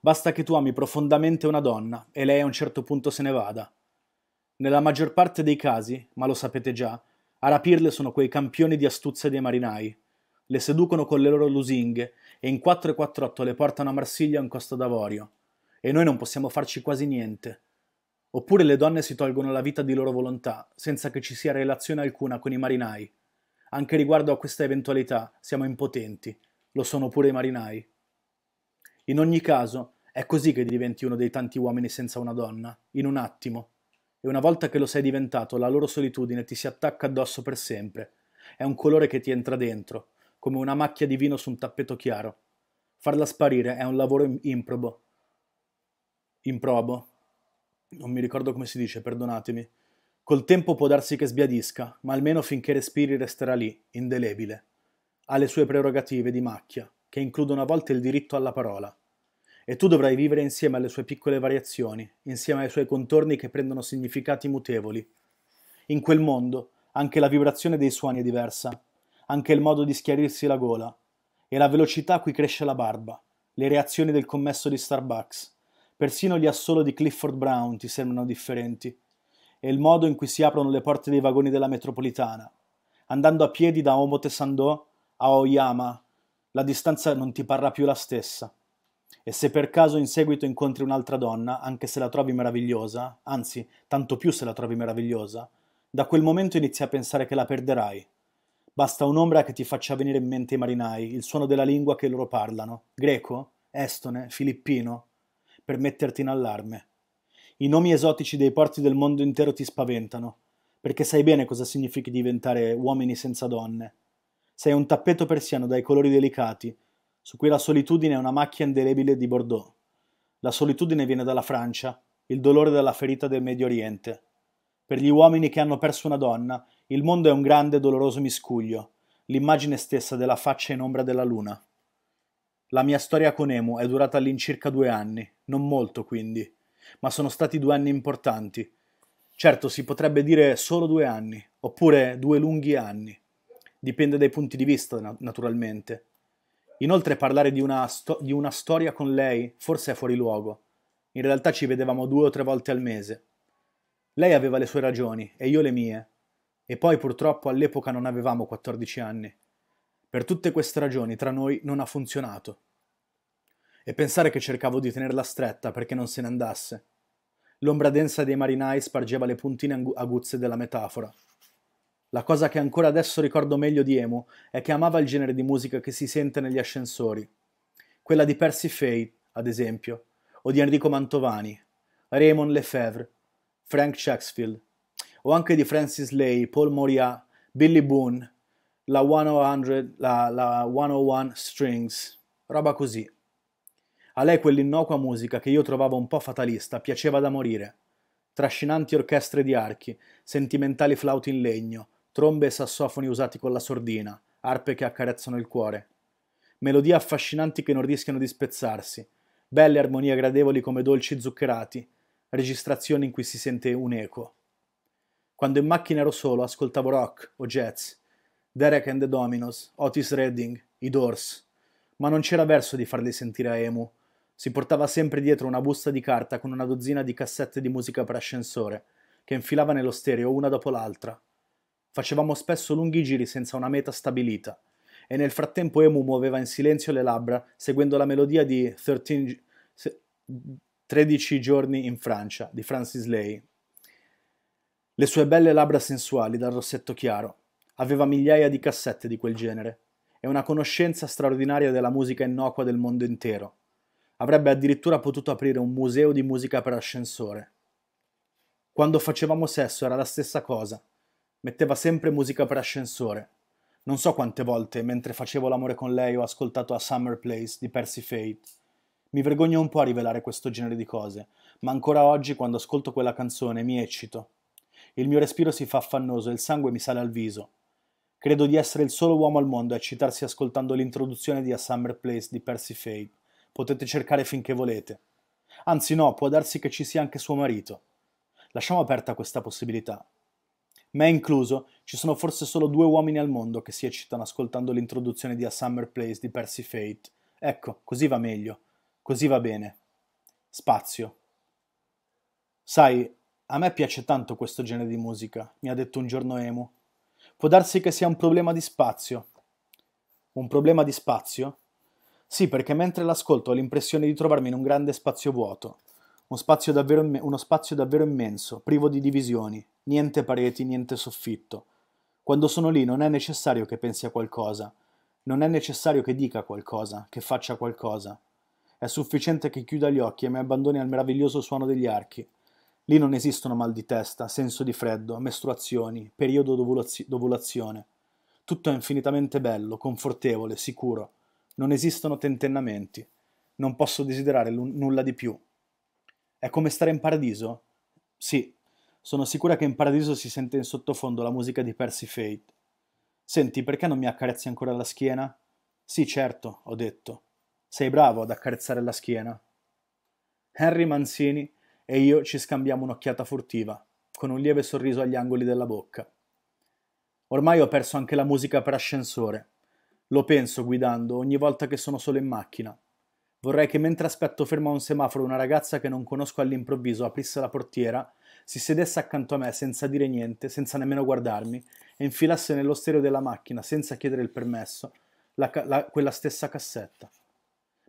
Basta che tu ami profondamente una donna e lei a un certo punto se ne vada. Nella maggior parte dei casi, ma lo sapete già, a rapirle sono quei campioni di astuzia dei marinai. Le seducono con le loro lusinghe e in 4 e 48 le portano a Marsiglia in Costa d'Avorio. E noi non possiamo farci quasi niente. Oppure le donne si tolgono la vita di loro volontà, senza che ci sia relazione alcuna con i marinai. Anche riguardo a questa eventualità siamo impotenti lo sono pure i marinai. In ogni caso, è così che diventi uno dei tanti uomini senza una donna, in un attimo. E una volta che lo sei diventato, la loro solitudine ti si attacca addosso per sempre. È un colore che ti entra dentro, come una macchia di vino su un tappeto chiaro. Farla sparire è un lavoro improbo. Improbo. Non mi ricordo come si dice, perdonatemi. Col tempo può darsi che sbiadisca, ma almeno finché respiri resterà lì, indelebile ha le sue prerogative di macchia, che includono a volte il diritto alla parola. E tu dovrai vivere insieme alle sue piccole variazioni, insieme ai suoi contorni che prendono significati mutevoli. In quel mondo anche la vibrazione dei suoni è diversa, anche il modo di schiarirsi la gola, e la velocità a cui cresce la barba, le reazioni del commesso di Starbucks, persino gli assolo di Clifford Brown ti sembrano differenti, e il modo in cui si aprono le porte dei vagoni della metropolitana, andando a piedi da Omote Sandò Aoyama, la distanza non ti parrà più la stessa. E se per caso in seguito incontri un'altra donna, anche se la trovi meravigliosa, anzi, tanto più se la trovi meravigliosa, da quel momento inizi a pensare che la perderai. Basta un'ombra che ti faccia venire in mente i marinai, il suono della lingua che loro parlano, greco, estone, filippino, per metterti in allarme. I nomi esotici dei porti del mondo intero ti spaventano, perché sai bene cosa significhi diventare uomini senza donne, sei un tappeto persiano dai colori delicati, su cui la solitudine è una macchia indelebile di Bordeaux. La solitudine viene dalla Francia, il dolore dalla ferita del Medio Oriente. Per gli uomini che hanno perso una donna, il mondo è un grande e doloroso miscuglio, l'immagine stessa della faccia in ombra della luna. La mia storia con Emu è durata all'incirca due anni, non molto quindi, ma sono stati due anni importanti. Certo, si potrebbe dire solo due anni, oppure due lunghi anni dipende dai punti di vista naturalmente. Inoltre parlare di una, sto- di una storia con lei forse è fuori luogo. In realtà ci vedevamo due o tre volte al mese. Lei aveva le sue ragioni e io le mie. E poi purtroppo all'epoca non avevamo 14 anni. Per tutte queste ragioni tra noi non ha funzionato. E pensare che cercavo di tenerla stretta perché non se ne andasse. L'ombra densa dei marinai spargeva le puntine aguzze della metafora. La cosa che ancora adesso ricordo meglio di Emo è che amava il genere di musica che si sente negli ascensori. Quella di Percy Faye, ad esempio, o di Enrico Mantovani, Raymond Lefebvre, Frank Shakespeare, o anche di Francis Lay, Paul Moria, Billy Boone, la 100, la, la 101 Strings, roba così. A lei quell'innocua musica che io trovavo un po' fatalista piaceva da morire. Trascinanti orchestre di archi, sentimentali flauti in legno, trombe e sassofoni usati con la sordina, arpe che accarezzano il cuore. Melodie affascinanti che non rischiano di spezzarsi, belle armonie gradevoli come dolci zuccherati, registrazioni in cui si sente un eco. Quando in macchina ero solo ascoltavo rock o jazz, Derek and the Dominos, Otis Redding, i Doors, ma non c'era verso di farli sentire a Emu. Si portava sempre dietro una busta di carta con una dozzina di cassette di musica per ascensore, che infilava nello stereo una dopo l'altra, Facevamo spesso lunghi giri senza una meta stabilita, e nel frattempo Emu muoveva in silenzio le labbra, seguendo la melodia di 13, giorni in Francia di Francis Lay. Le sue belle labbra sensuali dal rossetto chiaro. Aveva migliaia di cassette di quel genere e una conoscenza straordinaria della musica innocua del mondo intero. Avrebbe addirittura potuto aprire un museo di musica per ascensore. Quando facevamo sesso era la stessa cosa. Metteva sempre musica per ascensore. Non so quante volte, mentre facevo l'amore con lei, ho ascoltato A Summer Place di Percy Fate. Mi vergogno un po' a rivelare questo genere di cose, ma ancora oggi quando ascolto quella canzone mi eccito. Il mio respiro si fa affannoso e il sangue mi sale al viso. Credo di essere il solo uomo al mondo a eccitarsi ascoltando l'introduzione di A Summer Place di Percy Fate. Potete cercare finché volete. Anzi no, può darsi che ci sia anche suo marito. Lasciamo aperta questa possibilità me incluso, ci sono forse solo due uomini al mondo che si eccitano ascoltando l'introduzione di A Summer Place di Percy Fate. Ecco, così va meglio, così va bene. Spazio. Sai, a me piace tanto questo genere di musica, mi ha detto un giorno Emu. Può darsi che sia un problema di spazio. Un problema di spazio? Sì, perché mentre l'ascolto ho l'impressione di trovarmi in un grande spazio vuoto. Uno spazio, davvero, uno spazio davvero immenso, privo di divisioni, niente pareti, niente soffitto. Quando sono lì non è necessario che pensi a qualcosa, non è necessario che dica qualcosa, che faccia qualcosa. È sufficiente che chiuda gli occhi e mi abbandoni al meraviglioso suono degli archi. Lì non esistono mal di testa, senso di freddo, mestruazioni, periodo d'ovulazione. Tutto è infinitamente bello, confortevole, sicuro. Non esistono tentennamenti. Non posso desiderare nulla di più. È come stare in paradiso? Sì, sono sicura che in paradiso si sente in sottofondo la musica di Percy Fate. Senti, perché non mi accarezzi ancora la schiena? Sì, certo, ho detto. Sei bravo ad accarezzare la schiena. Henry Mansini e io ci scambiamo un'occhiata furtiva, con un lieve sorriso agli angoli della bocca. Ormai ho perso anche la musica per ascensore. Lo penso guidando ogni volta che sono solo in macchina. Vorrei che mentre aspetto fermo a un semaforo una ragazza che non conosco all'improvviso aprisse la portiera, si sedesse accanto a me senza dire niente, senza nemmeno guardarmi, e infilasse nello stereo della macchina, senza chiedere il permesso, la, la, quella stessa cassetta.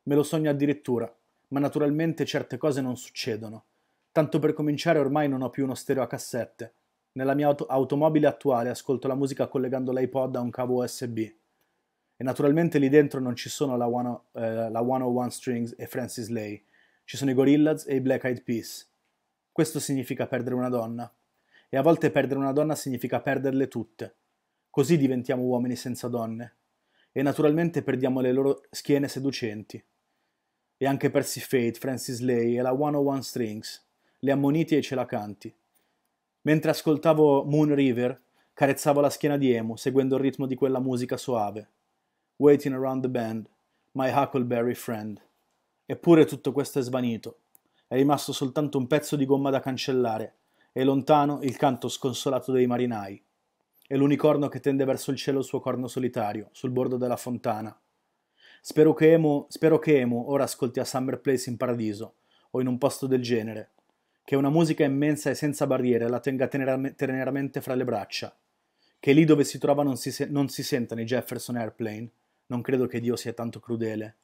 Me lo sogno addirittura, ma naturalmente certe cose non succedono. Tanto per cominciare ormai non ho più uno stereo a cassette. Nella mia auto- automobile attuale ascolto la musica collegando l'iPod a un cavo USB e naturalmente lì dentro non ci sono la, one, eh, la 101 Strings e Francis Lay, ci sono i Gorillaz e i Black Eyed Peas. Questo significa perdere una donna, e a volte perdere una donna significa perderle tutte. Così diventiamo uomini senza donne, e naturalmente perdiamo le loro schiene seducenti. E anche Percy Fate, Francis Lay e la 101 Strings, le ammoniti e i canti. Mentre ascoltavo Moon River, carezzavo la schiena di Emu, seguendo il ritmo di quella musica soave. Waiting Around the Bend, My Huckleberry Friend. Eppure tutto questo è svanito. È rimasto soltanto un pezzo di gomma da cancellare e lontano il canto sconsolato dei marinai. E l'unicorno che tende verso il cielo il suo corno solitario, sul bordo della fontana. Spero che Emo, spero che Emo ora ascolti a Summer Place in paradiso, o in un posto del genere. Che una musica immensa e senza barriere la tenga teneramente fra le braccia. Che lì dove si trova non si, se- non si sentano i Jefferson Airplane, non credo che Dio sia tanto crudele.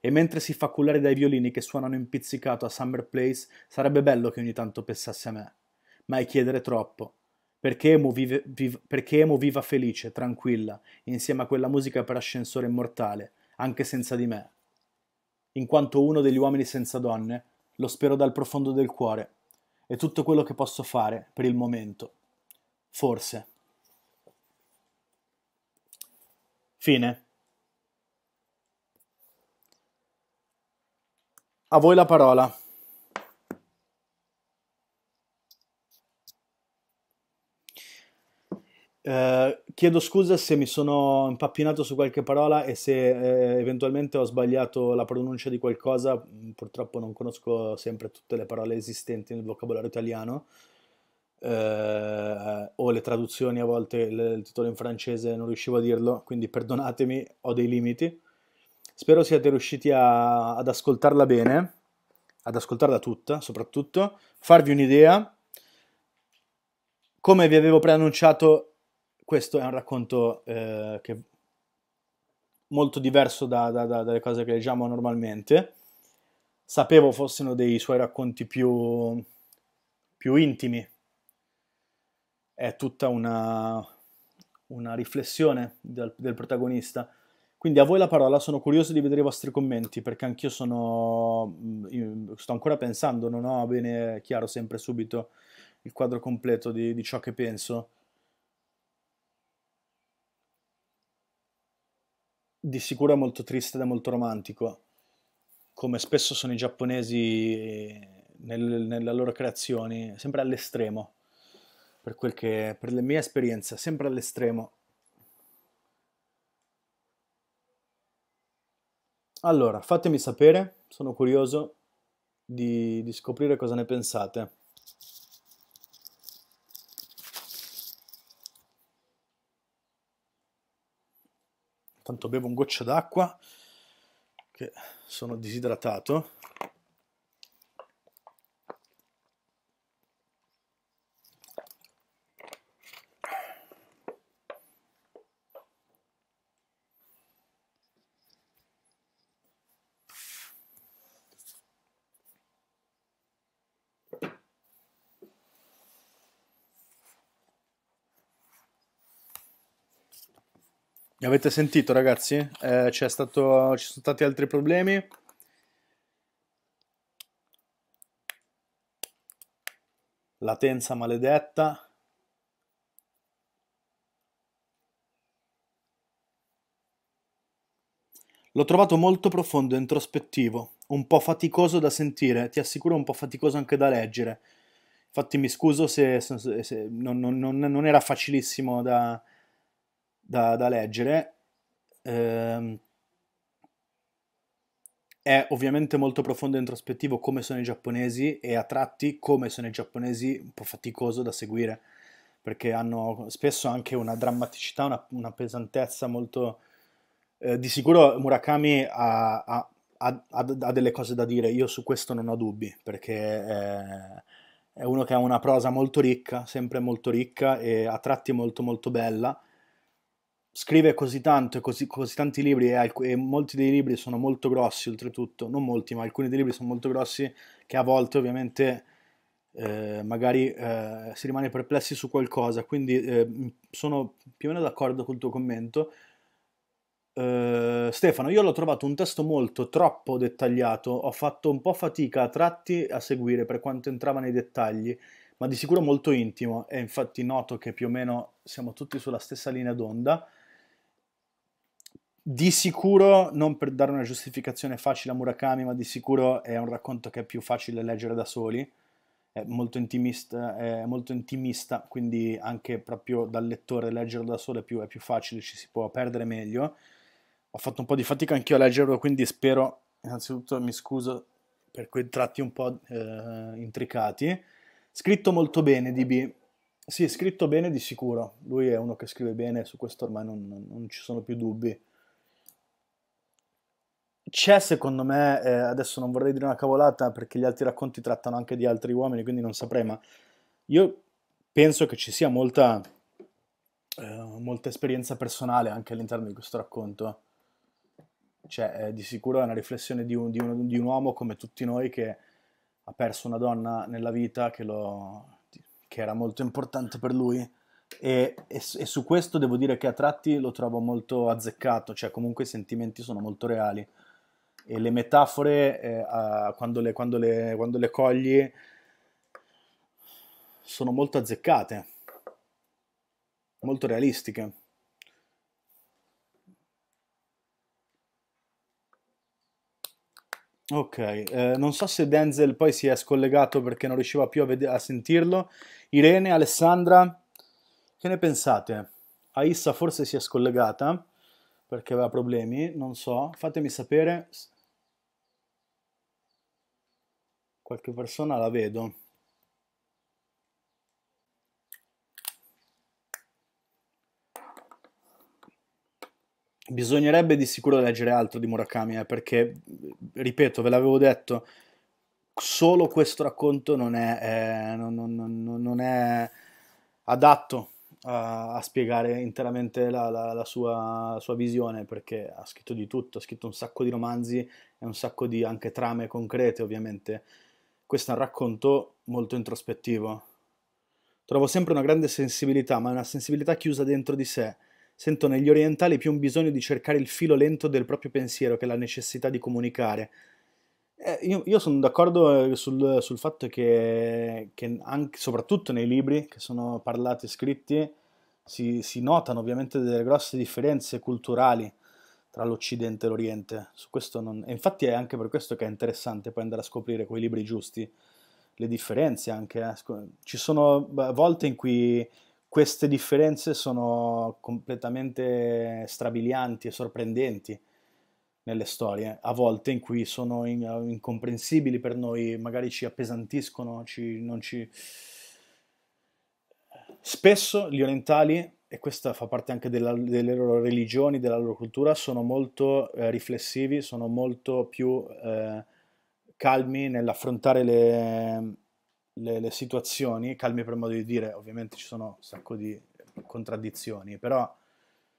E mentre si fa cullare dai violini che suonano in pizzicato a Summer Place, sarebbe bello che ogni tanto pensasse a me. Ma è chiedere troppo. Perché Emo, vive, vive, perché emo viva felice, tranquilla, insieme a quella musica per ascensore immortale, anche senza di me. In quanto uno degli uomini senza donne, lo spero dal profondo del cuore. È tutto quello che posso fare per il momento. Forse. Fine. A voi la parola. Eh, chiedo scusa se mi sono impappinato su qualche parola e se eh, eventualmente ho sbagliato la pronuncia di qualcosa, mm, purtroppo non conosco sempre tutte le parole esistenti nel vocabolario italiano, eh, o le traduzioni a volte, il titolo in francese non riuscivo a dirlo, quindi perdonatemi, ho dei limiti. Spero siate riusciti a, ad ascoltarla bene, ad ascoltarla tutta soprattutto, farvi un'idea. Come vi avevo preannunciato, questo è un racconto eh, che molto diverso da, da, da, dalle cose che leggiamo normalmente. Sapevo fossero dei suoi racconti più, più intimi. È tutta una, una riflessione del, del protagonista quindi a voi la parola, sono curioso di vedere i vostri commenti perché anch'io sono, mm, sto ancora pensando, non ho bene chiaro sempre subito il quadro completo di, di ciò che penso. Di sicuro è molto triste ed è molto romantico, come spesso sono i giapponesi nel, nelle loro creazioni, sempre all'estremo, per, quel che, per la mia esperienza, sempre all'estremo Allora, fatemi sapere, sono curioso di, di scoprire cosa ne pensate. Intanto bevo un goccio d'acqua, che sono disidratato. Avete sentito ragazzi? Eh, c'è stato, ci sono stati altri problemi. Latenza maledetta. L'ho trovato molto profondo e introspettivo, un po' faticoso da sentire, ti assicuro un po' faticoso anche da leggere. Infatti mi scuso se, se, se non, non, non era facilissimo da, da, da leggere. Eh, è ovviamente molto profondo e introspettivo come sono i giapponesi e a tratti come sono i giapponesi un po' faticoso da seguire perché hanno spesso anche una drammaticità, una, una pesantezza molto... Eh, di sicuro Murakami ha, ha, ha, ha, delle cose da dire, io su questo non ho dubbi perché è, è uno che ha una prosa molto ricca, sempre molto ricca e a tratti molto molto bella scrive così tanto e così, così, tanti libri e, alc- e, molti dei libri sono molto grossi oltretutto, non molti ma alcuni dei libri sono molto grossi che a volte ovviamente eh, magari eh, si rimane perplessi su qualcosa, quindi eh, sono più o meno d'accordo col tuo commento. Eh, Stefano, io l'ho trovato un testo molto troppo dettagliato, ho fatto un po' fatica a tratti a seguire per quanto entrava nei dettagli, ma di sicuro molto intimo e infatti noto che più o meno siamo tutti sulla stessa linea d'onda di sicuro, non per dare una giustificazione facile a Murakami, ma di sicuro è un racconto che è più facile leggere da soli, è molto intimista, è molto intimista quindi anche proprio dal lettore leggerlo da solo è più, è più facile, ci si può perdere meglio. Ho fatto un po' di fatica anch'io a leggerlo, quindi spero, innanzitutto mi scuso per quei tratti un po' eh, intricati. Scritto molto bene DB, sì, scritto bene di sicuro, lui è uno che scrive bene, su questo ormai non, non ci sono più dubbi c'è secondo me, eh, adesso non vorrei dire una cavolata perché gli altri racconti trattano anche di altri uomini, quindi non saprei, ma io penso che ci sia molta, eh, molta esperienza personale anche all'interno di questo racconto. Cioè, di sicuro è una riflessione di un, di, un, di un, uomo come tutti noi che ha perso una donna nella vita che, lo, che era molto importante per lui. E, e, e, su questo devo dire che a tratti lo trovo molto azzeccato, cioè comunque i sentimenti sono molto reali e le metafore eh, quando, le, quando, le, quando le cogli sono molto azzeccate, molto realistiche. Ok, eh, non so se Denzel poi si è scollegato perché non riusciva più a, a sentirlo. Irene, Alessandra, che ne pensate? Aissa forse si è scollegata perché aveva problemi, non so. Fatemi sapere qualche persona la vedo. Bisognerebbe di sicuro leggere altro di Murakami, eh, perché, ripeto, ve l'avevo detto, solo questo racconto non è, eh, non, non, non è adatto a, a, spiegare interamente la, la, la, sua, la, sua, visione, perché ha scritto di tutto, ha scritto un sacco di romanzi e un sacco di anche trame concrete, ovviamente questo è un racconto molto introspettivo. Trovo sempre una grande sensibilità, ma una sensibilità chiusa dentro di sé. Sento negli orientali più un bisogno di cercare il filo lento del proprio pensiero che la necessità di comunicare. Eh, io, io sono d'accordo eh, sul, sul fatto che, che anche, soprattutto nei libri che sono parlati e scritti si, si notano ovviamente delle grosse differenze culturali tra l'Occidente e l'Oriente. Non... E infatti è anche per questo che è interessante poi andare a scoprire quei libri giusti, le differenze anche. Eh. Ci sono volte in cui queste differenze sono completamente strabilianti e sorprendenti nelle storie, a volte in cui sono in, eh, incomprensibili per noi, magari ci appesantiscono, ci, ci... Spesso gli orientali e questa fa parte anche della, delle loro religioni, della loro cultura, sono molto eh, riflessivi, sono molto più eh, calmi nell'affrontare le, le, le, situazioni, calmi per modo di dire, ovviamente ci sono un sacco di contraddizioni, però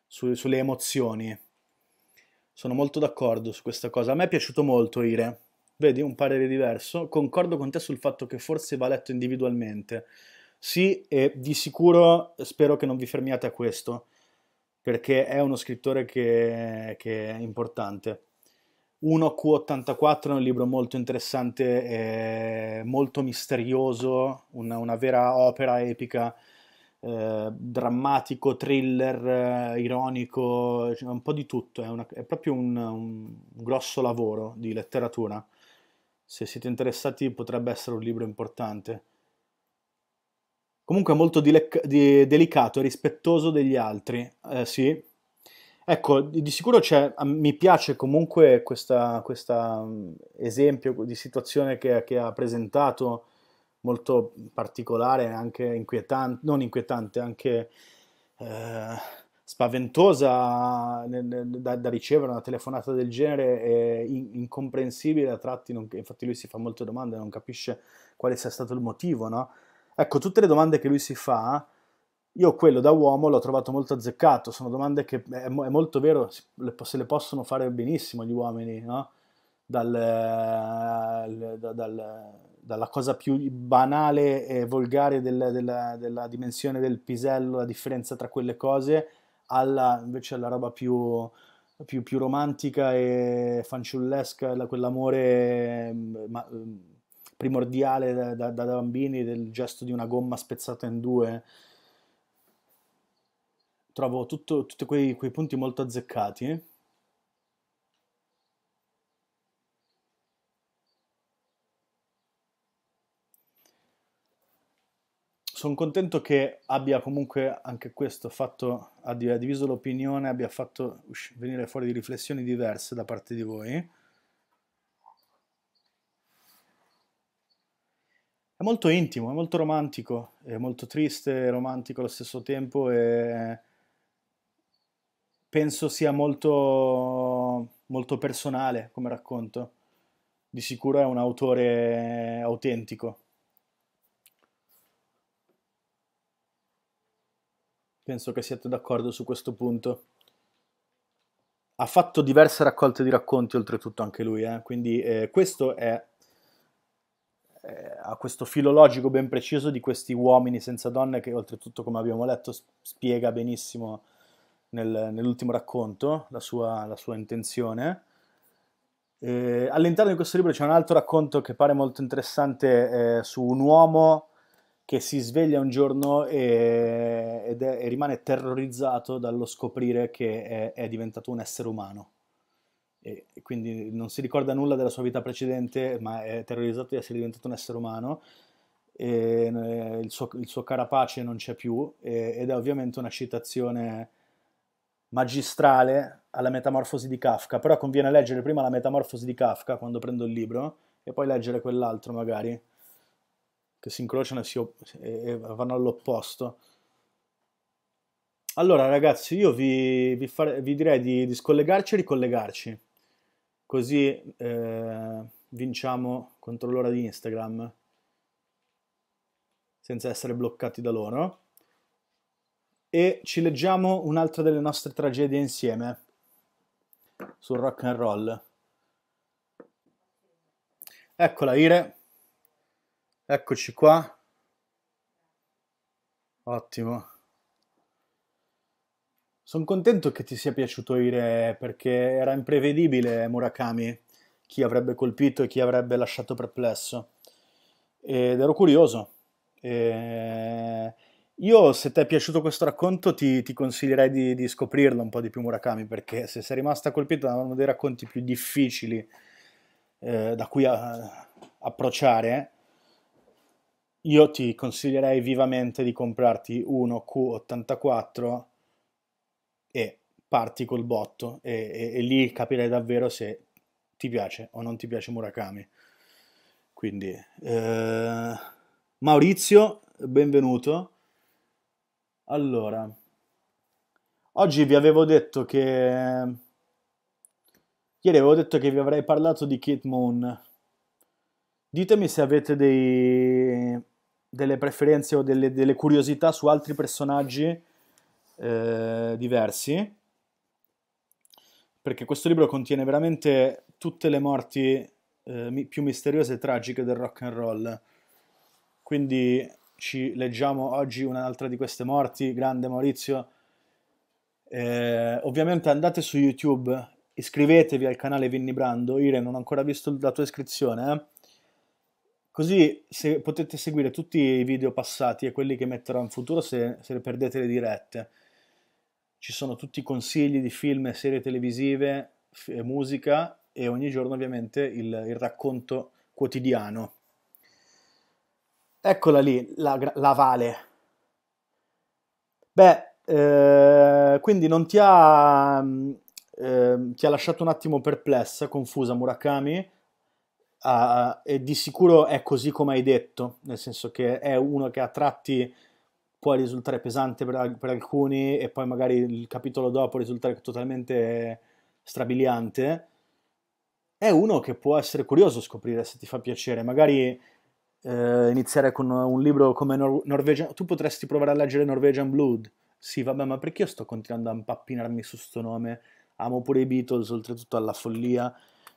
su, sulle emozioni sono molto d'accordo su questa cosa. A me è piaciuto molto Ire, vedi un parere diverso, concordo con te sul fatto che forse va letto individualmente sì, e di sicuro spero che non vi fermiate a questo, perché è uno scrittore che, che è importante. 1Q84 è un libro molto interessante, molto misterioso, una, una, vera opera epica, eh, drammatico, thriller, eh, ironico, cioè un po' di tutto, è, una, è proprio un, un, grosso lavoro di letteratura. Se siete interessati potrebbe essere un libro importante. Comunque molto dilec- di- delicato e rispettoso degli altri, eh, sì. Ecco, di sicuro mi piace comunque questo mm, esempio di situazione che, che, ha presentato, molto particolare, anche inquietante, non inquietante, anche eh, spaventosa da, da, ricevere una telefonata del genere, è incomprensibile a tratti, non, infatti lui si fa molte domande, non capisce quale sia stato il motivo, no? Ecco, tutte le domande che lui si fa, io quello da uomo l'ho trovato molto azzeccato, sono domande che è, molto vero, se le possono fare benissimo gli uomini, no? Dal, eh, dal, dalla cosa più banale e volgare della, della, della, dimensione del pisello, la differenza tra quelle cose, alla, invece alla roba più, più, più romantica e fanciullesca, quell'amore... Mm, ma, mm, primordiale da, da, da bambini del gesto di una gomma spezzata in due. Trovo tutto, tutti quei, quei punti molto azzeccati. sono contento che abbia comunque anche questo fatto, abbia diviso l'opinione, abbia fatto venire fuori riflessioni diverse da parte di voi. È molto intimo, è molto romantico, è molto triste e romantico allo stesso tempo e penso sia molto, molto personale come racconto. Di sicuro è un autore autentico. Penso che siate d'accordo su questo punto. Ha fatto diverse raccolte di racconti oltretutto anche lui, eh? quindi eh, questo è eh, a questo filologico ben preciso di questi uomini senza donne che oltretutto, come abbiamo letto, spiega benissimo nel, nell'ultimo racconto la sua, la sua intenzione. Eh, all'interno di questo libro c'è un altro racconto che pare molto interessante eh, su un uomo che si sveglia un giorno e, ed è, e rimane terrorizzato dallo scoprire che è, è diventato un essere umano e quindi non si ricorda nulla della sua vita precedente, ma è terrorizzato di essere diventato un essere umano. Eh, il, suo, il suo carapace non c'è più e, ed è ovviamente una citazione magistrale alla metamorfosi di Kafka, però conviene leggere prima la metamorfosi di Kafka quando prendo il libro e poi leggere quell'altro magari, che si incrociano e, si e vanno all'opposto. Allora ragazzi, io vi, vi, vi direi di, di scollegarci e ricollegarci così eh, vinciamo contro l'ora di Instagram senza essere bloccati da loro e ci leggiamo un'altra delle nostre tragedie insieme sul rock and roll. Eccola Ire, eccoci qua. Ottimo. Sono contento che ti sia piaciuto Ire perché era imprevedibile Murakami, chi avrebbe colpito e chi avrebbe lasciato perplesso. Ed ero curioso. E... Io, se ti è piaciuto questo racconto, ti, ti consiglierei di, di, scoprirlo un po' di più Murakami, perché se sei rimasta colpita da uno dei racconti più difficili eh, da cui a, eh, approcciare, io ti consiglierei vivamente di comprarti uno Q84 e parti col botto e, e, e lì capirai davvero se ti piace o non ti piace Murakami. Quindi, eh, Maurizio, benvenuto. Allora, oggi vi avevo detto che... Ieri avevo detto che vi avrei parlato di Kate Moon. Ditemi se avete dei, delle preferenze o delle, delle curiosità su altri personaggi eh, diversi, perché questo libro contiene veramente tutte le morti eh, più misteriose e tragiche del rock and roll. Quindi ci leggiamo oggi un'altra di queste morti, grande Maurizio. Eh, ovviamente andate su YouTube, iscrivetevi al canale Vinny Brando, Ire non ho ancora visto la tua iscrizione, eh? così se, potete seguire tutti i video passati e quelli che metterò in futuro se, se perdete le dirette ci sono tutti i consigli di film e serie televisive e musica e ogni giorno ovviamente il, il racconto quotidiano. Eccola lì, la, la Vale. Beh, eh, quindi non ti ha, eh, ti ha lasciato un attimo perplessa, confusa Murakami, eh, e di sicuro è così come hai detto, nel senso che è uno che ha tratti può risultare pesante per, per, alcuni e poi magari il capitolo dopo risultare totalmente strabiliante, è uno che può essere curioso scoprire se ti fa piacere. Magari eh, iniziare con un libro come Nor- Norwegian... Tu potresti provare a leggere Norwegian Blood. Sì, vabbè, ma perché io sto continuando a impappinarmi su sto nome? Amo pure i Beatles, oltretutto alla follia.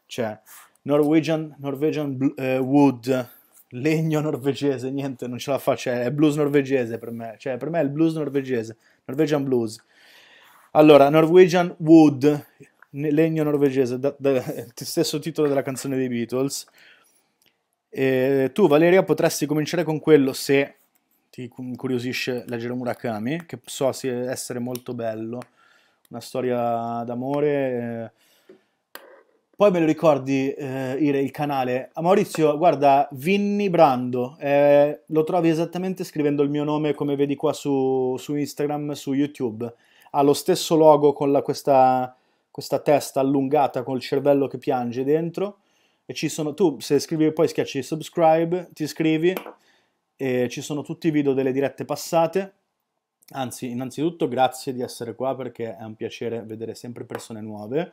Cioè, Norwegian, Norwegian Bl- eh, Wood legno norvegese, niente, non ce la faccio, è blues norvegese per me, cioè per me è il blues norvegese, Norwegian blues. Allora, Norwegian wood, legno norvegese, da, da, stesso titolo della canzone dei Beatles. E tu Valeria potresti cominciare con quello se ti incuriosisce leggere Murakami, che so essere molto bello, una storia d'amore... Eh, poi me lo ricordi eh, il canale. A Maurizio, guarda, Vinny Brando, eh, lo trovi esattamente scrivendo il mio nome come vedi qua su, su Instagram, su YouTube. Ha lo stesso logo con la, questa, questa, testa allungata con il cervello che piange dentro. E ci sono, tu se scrivi poi schiacci subscribe, ti iscrivi e ci sono tutti i video delle dirette passate. Anzi, innanzitutto grazie di essere qua perché è un piacere vedere sempre persone nuove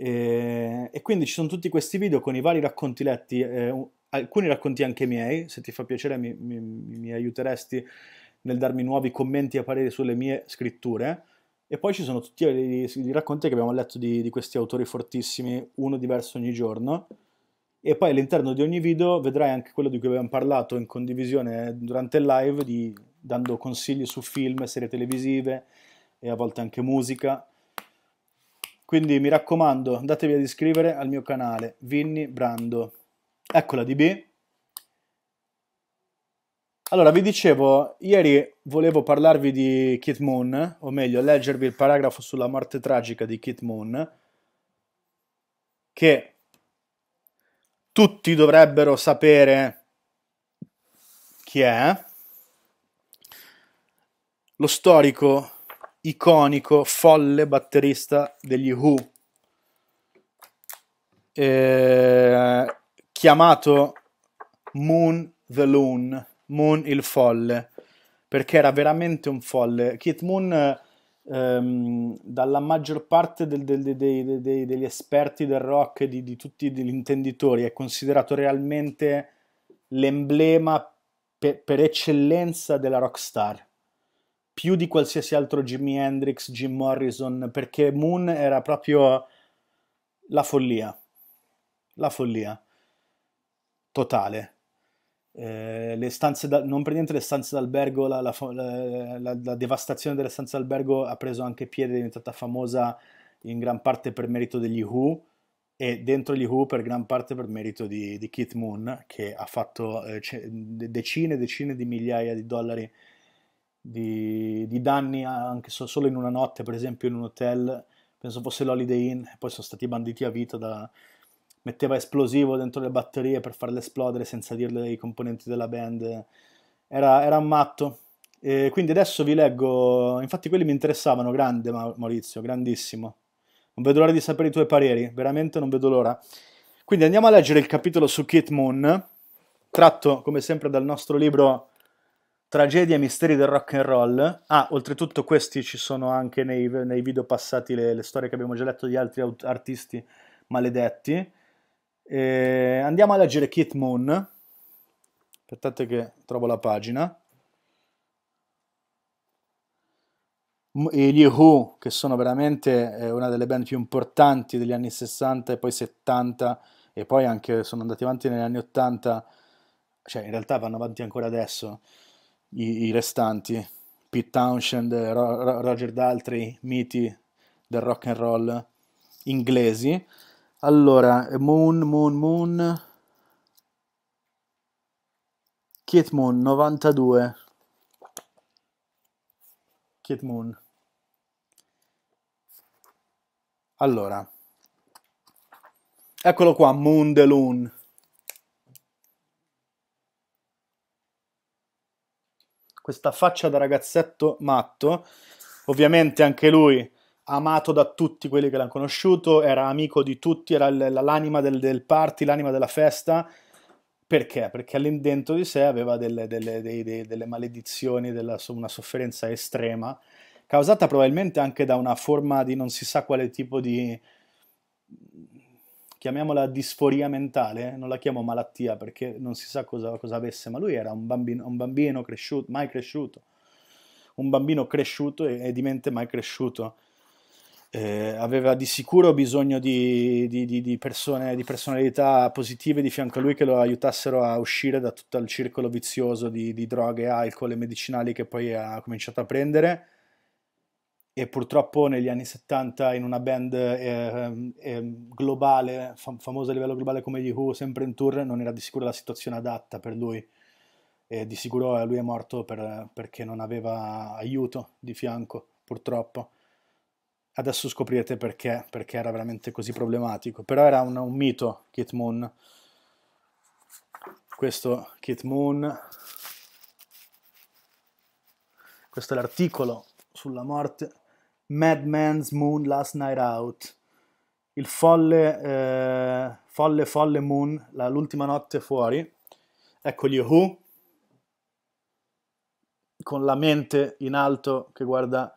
e, eh, e, quindi ci sono tutti questi video con i vari racconti letti, eh, alcuni racconti anche miei, se ti fa piacere mi, mi, mi, aiuteresti nel darmi nuovi commenti e pareri sulle mie scritture. E poi ci sono tutti i, i racconti che abbiamo letto di, di questi autori fortissimi, uno diverso ogni giorno. E poi all'interno di ogni video vedrai anche quello di cui abbiamo parlato in condivisione durante il live, di, dando consigli su film, serie televisive e a volte anche musica quindi mi raccomando, andatevi ad iscrivere al mio canale Vinny Brando. Eccola DB. Allora, vi dicevo, ieri volevo parlarvi di Kit Moon, o meglio, leggervi il paragrafo sulla morte tragica di Kit Moon, che tutti dovrebbero sapere chi è. Lo storico iconico, folle batterista degli Who, eh, chiamato Moon the Loon, Moon il folle, perché era veramente un folle. Keith Moon, ehm, dalla maggior parte del, del, dei, dei, degli esperti del rock, di, di tutti gli intenditori, è considerato realmente l'emblema per, per eccellenza della rockstar più di qualsiasi altro Jimi Hendrix, Jim Morrison, perché Moon era proprio la follia, la follia totale. Eh, le stanze da, non per niente le stanze d'albergo, la, la, la, la, devastazione delle stanze d'albergo ha preso anche piede, è diventata famosa in gran parte per merito degli Who e dentro gli Who per gran parte per merito di, di Keith Moon che ha fatto eh, decine e decine di migliaia di dollari di, di danni anche so, solo in una notte, per esempio in un hotel, penso fosse l'Holiday Inn, e poi sono stati banditi a vita da... metteva esplosivo dentro le batterie per farle esplodere senza dirle ai componenti della band, era, era un matto. E quindi adesso vi leggo, infatti quelli mi interessavano, grande Maurizio, grandissimo. Non vedo l'ora di sapere i tuoi pareri, veramente non vedo l'ora. Quindi andiamo a leggere il capitolo su Kit Moon, tratto come sempre dal nostro libro Tragedia e misteri del rock and roll. Ah, oltretutto questi ci sono anche nei, nei video passati le, le, storie che abbiamo già letto di altri aut- artisti maledetti. E andiamo a leggere Kit Moon. Aspettate che trovo la pagina. E gli Who, che sono veramente eh, una delle band più importanti degli anni 60 e poi 70 e poi anche sono andati avanti negli anni 80, cioè in realtà vanno avanti ancora adesso i, i restanti, Pete Townshend, Ro Roger D'Altri, miti del rock and roll inglesi. Allora, Moon, Moon, Moon, Keith Moon, 92. Kit Moon. Allora, eccolo qua, Moon de Loon. questa faccia da ragazzetto matto, ovviamente anche lui amato da tutti quelli che l'hanno conosciuto, era amico di tutti, era l'anima del, del party, l'anima della festa, perché? Perché all'indentro di sé aveva delle, delle, delle, delle maledizioni, della, una sofferenza estrema, causata probabilmente anche da una forma di non si sa quale tipo di chiamiamola disforia mentale, eh, non la chiamo malattia perché non si sa cosa, cosa avesse, ma lui era un bambino, un bambino cresciuto, mai cresciuto, un bambino cresciuto e, e di mente mai cresciuto. Eh, aveva di sicuro bisogno di, di, di, di, persone, di personalità positive di fianco a lui che lo aiutassero a uscire da tutto il circolo vizioso di, droghe, alcol e medicinali che poi ha cominciato a prendere e purtroppo negli anni 70 in una band eh, eh, globale, fam famosa a livello globale come gli Who, sempre in tour, non era di sicuro la situazione adatta per lui. E di sicuro eh, lui è morto per, perché non aveva aiuto di fianco, purtroppo. Adesso scoprirete perché, perché era veramente così problematico. Però era un, un mito, Kit Moon. Questo Kit Moon. Questo è l'articolo sulla morte Madman's Moon Last Night Out, il folle, eh, folle, folle Moon, la, l'ultima notte fuori. Ecco gli Who, con la mente in alto che guarda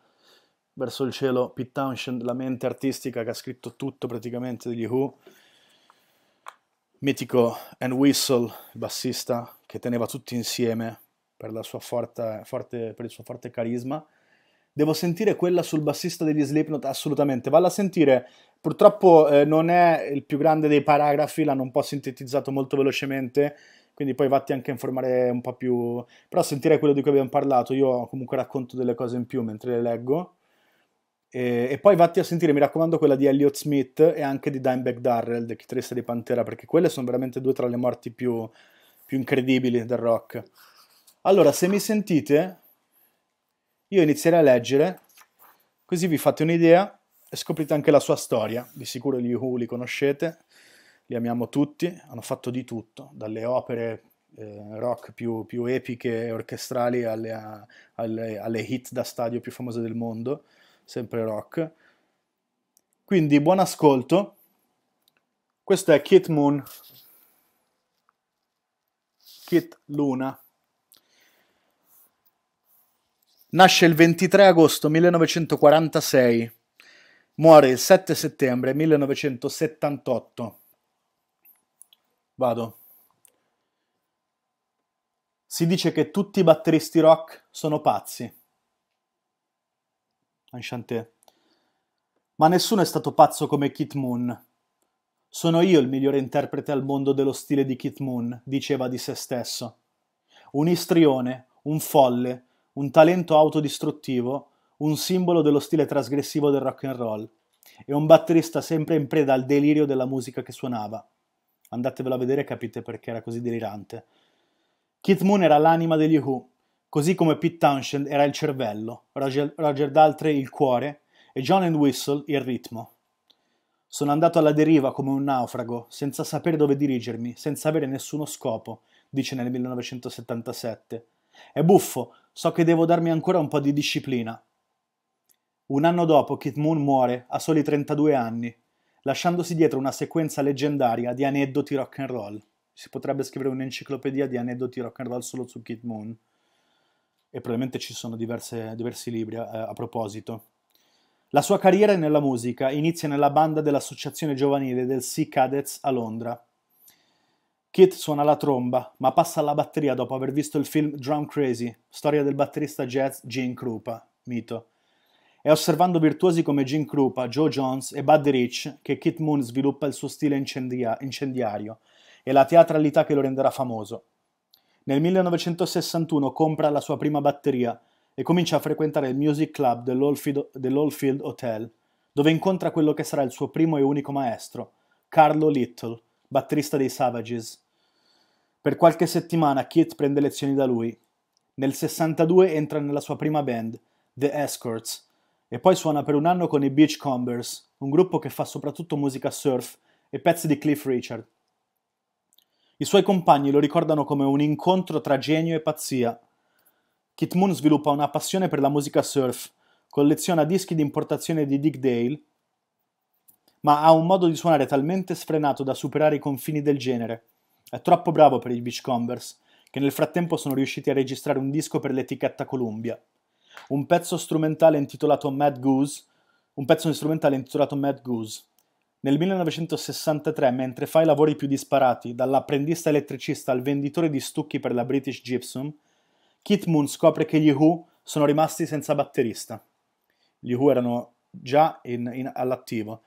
verso il cielo, Pete Townshend, la mente artistica che ha scritto tutto praticamente degli Who, mitico And Whistle, il bassista, che teneva tutti insieme per, sua forte, forte, per il suo forte carisma, Devo sentire quella sul bassista degli Slipknot, assolutamente. Valla a sentire. Purtroppo eh, non è il più grande dei paragrafi, l'hanno un po' sintetizzato molto velocemente, quindi poi vatti anche a informare un po' più... Però sentire quello di cui abbiamo parlato, io comunque racconto delle cose in più mentre le leggo. E, e poi vatti a sentire, mi raccomando, quella di Elliot Smith e anche di Dimebag Darrell, il chitarrista di Pantera, perché quelle sono veramente due tra le morti più, più incredibili del rock. Allora, se mi sentite, io inizierei a leggere, così vi fate un'idea e scoprite anche la sua storia. Di sicuro gli Who li conoscete, li amiamo tutti, hanno fatto di tutto, dalle opere eh, rock più, più, epiche e orchestrali alle, alle, alle hit da stadio più famose del mondo, sempre rock. Quindi buon ascolto, questo è Kit Moon, Kit Luna. Nasce il 23 agosto 1946, muore il 7 settembre 1978. Vado. Si dice che tutti i batteristi rock sono pazzi. Enchanté. Ma nessuno è stato pazzo come Keith Moon. Sono io il migliore interprete al mondo dello stile di Keith Moon, diceva di se stesso. Un istrione, un folle, un talento autodistruttivo, un simbolo dello stile trasgressivo del rock and roll e un batterista sempre in preda al delirio della musica che suonava. Andatevelo a vedere e capite perché era così delirante. Keith Moon era l'anima degli Who, così come Pete Townshend era il cervello, Roger, Roger Daltrey il cuore e John and Whistle il ritmo. Sono andato alla deriva come un naufrago, senza sapere dove dirigermi, senza avere nessuno scopo, dice nel 1977. È buffo So che devo darmi ancora un po' di disciplina. Un anno dopo Kit Moon muore, a soli 32 anni, lasciandosi dietro una sequenza leggendaria di aneddoti rock and roll. Si potrebbe scrivere un'enciclopedia di aneddoti rock and roll solo su Kit Moon e probabilmente ci sono diverse, diversi libri a, eh, a, proposito. La sua carriera nella musica inizia nella banda dell'associazione giovanile del Sea Cadets a Londra. Kit suona la tromba, ma passa alla batteria dopo aver visto il film Drum Crazy, storia del batterista jazz Gene Krupa, mito. È osservando virtuosi come Gene Krupa, Joe Jones e Buddy Rich che Kit Moon sviluppa il suo stile incendia- incendiario e la teatralità che lo renderà famoso. Nel 1961 compra la sua prima batteria e comincia a frequentare il music club dell'Oldfield, dell'Oldfield Hotel, dove incontra quello che sarà il suo primo e unico maestro, Carlo Little, batterista dei Savages, per qualche settimana Keith prende lezioni da lui. Nel 62 entra nella sua prima band, The Escorts, e poi suona per un anno con i Beachcombers, un gruppo che fa soprattutto musica surf e pezzi di Cliff Richard. I suoi compagni lo ricordano come un incontro tra genio e pazzia. Kit Moon sviluppa una passione per la musica surf, colleziona dischi di importazione di Dick Dale, ma ha un modo di suonare talmente sfrenato da superare i confini del genere. È troppo bravo per i Beach Converse, che nel frattempo sono riusciti a registrare un disco per l'etichetta Columbia. Un pezzo strumentale intitolato Mad Goose, un pezzo strumentale intitolato Mad Goose. Nel 1963, mentre fa i lavori più disparati, dall'apprendista elettricista al venditore di stucchi per la British Gypsum, Kit Moon scopre che gli Who sono rimasti senza batterista. Gli Who erano già in, in, all'attivo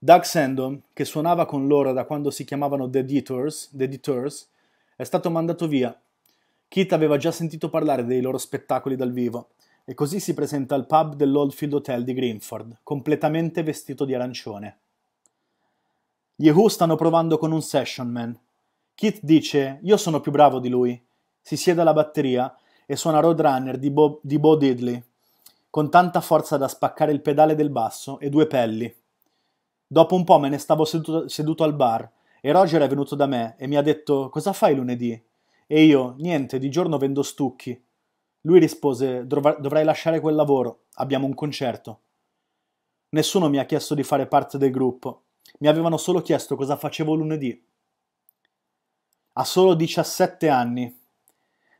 Doug Sandom, che suonava con loro da quando si chiamavano The Detours, The Detours è stato mandato via. Keith aveva già sentito parlare dei loro spettacoli dal vivo e così si presenta al pub dell'Oldfield Hotel di Greenford, completamente vestito di arancione. Gli Who stanno provando con un session man. Keith dice: Io sono più bravo di lui. Si siede alla batteria e suona Roadrunner di, Bo, di Bo Diddley, con tanta forza da spaccare il pedale del basso e due pelli. Dopo un po' me ne stavo seduto, seduto al bar e Roger è venuto da me e mi ha detto cosa fai lunedì? E io, niente, di giorno vendo stucchi. Lui rispose dovrai lasciare quel lavoro, abbiamo un concerto. Nessuno mi ha chiesto di fare parte del gruppo, mi avevano solo chiesto cosa facevo lunedì. Ha solo 17 anni.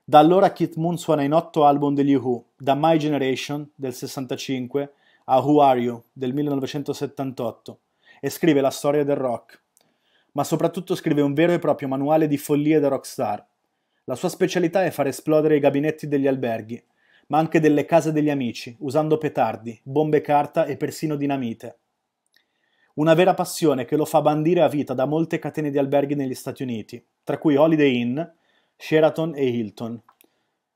Da allora Keith Moon suona in otto album degli Who, da My Generation del 65 a Who Are You del 1978 e scrive la storia del rock. Ma soprattutto scrive un vero e proprio manuale di follie da rockstar. La sua specialità è far esplodere i gabinetti degli alberghi, ma anche delle case degli amici, usando petardi, bombe carta e persino dinamite. Una vera passione che lo fa bandire a vita da molte catene di alberghi negli Stati Uniti, tra cui Holiday Inn, Sheraton e Hilton.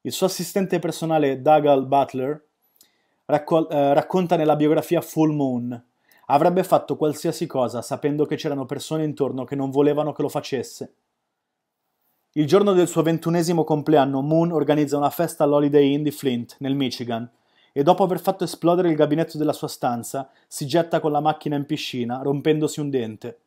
Il suo assistente personale Dougal Butler raccol- eh, racconta nella biografia Full Moon Avrebbe fatto qualsiasi cosa sapendo che c'erano persone intorno che non volevano che lo facesse. Il giorno del suo ventunesimo compleanno, Moon organizza una festa all'Holiday Inn di Flint, nel Michigan, e dopo aver fatto esplodere il gabinetto della sua stanza, si getta con la macchina in piscina, rompendosi un dente.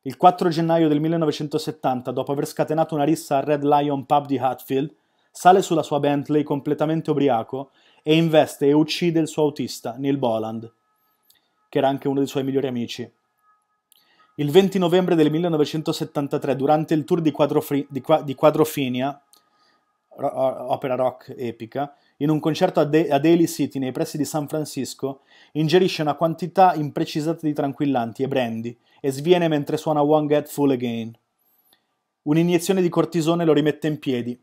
Il 4 gennaio del 1970, dopo aver scatenato una rissa al Red Lion Pub di Hatfield, sale sulla sua Bentley completamente ubriaco e investe e uccide il suo autista, Neil Boland che era anche uno dei suoi migliori amici. Il 20 novembre del 1973, durante il tour di, Quadrofri- di, Qua- di Quadrofinia, ro- opera rock epica, in un concerto a, De- a Daly City nei pressi di San Francisco, ingerisce una quantità imprecisata di tranquillanti e brandy e sviene mentre suona One Get Full Again. Un'iniezione di cortisone lo rimette in piedi,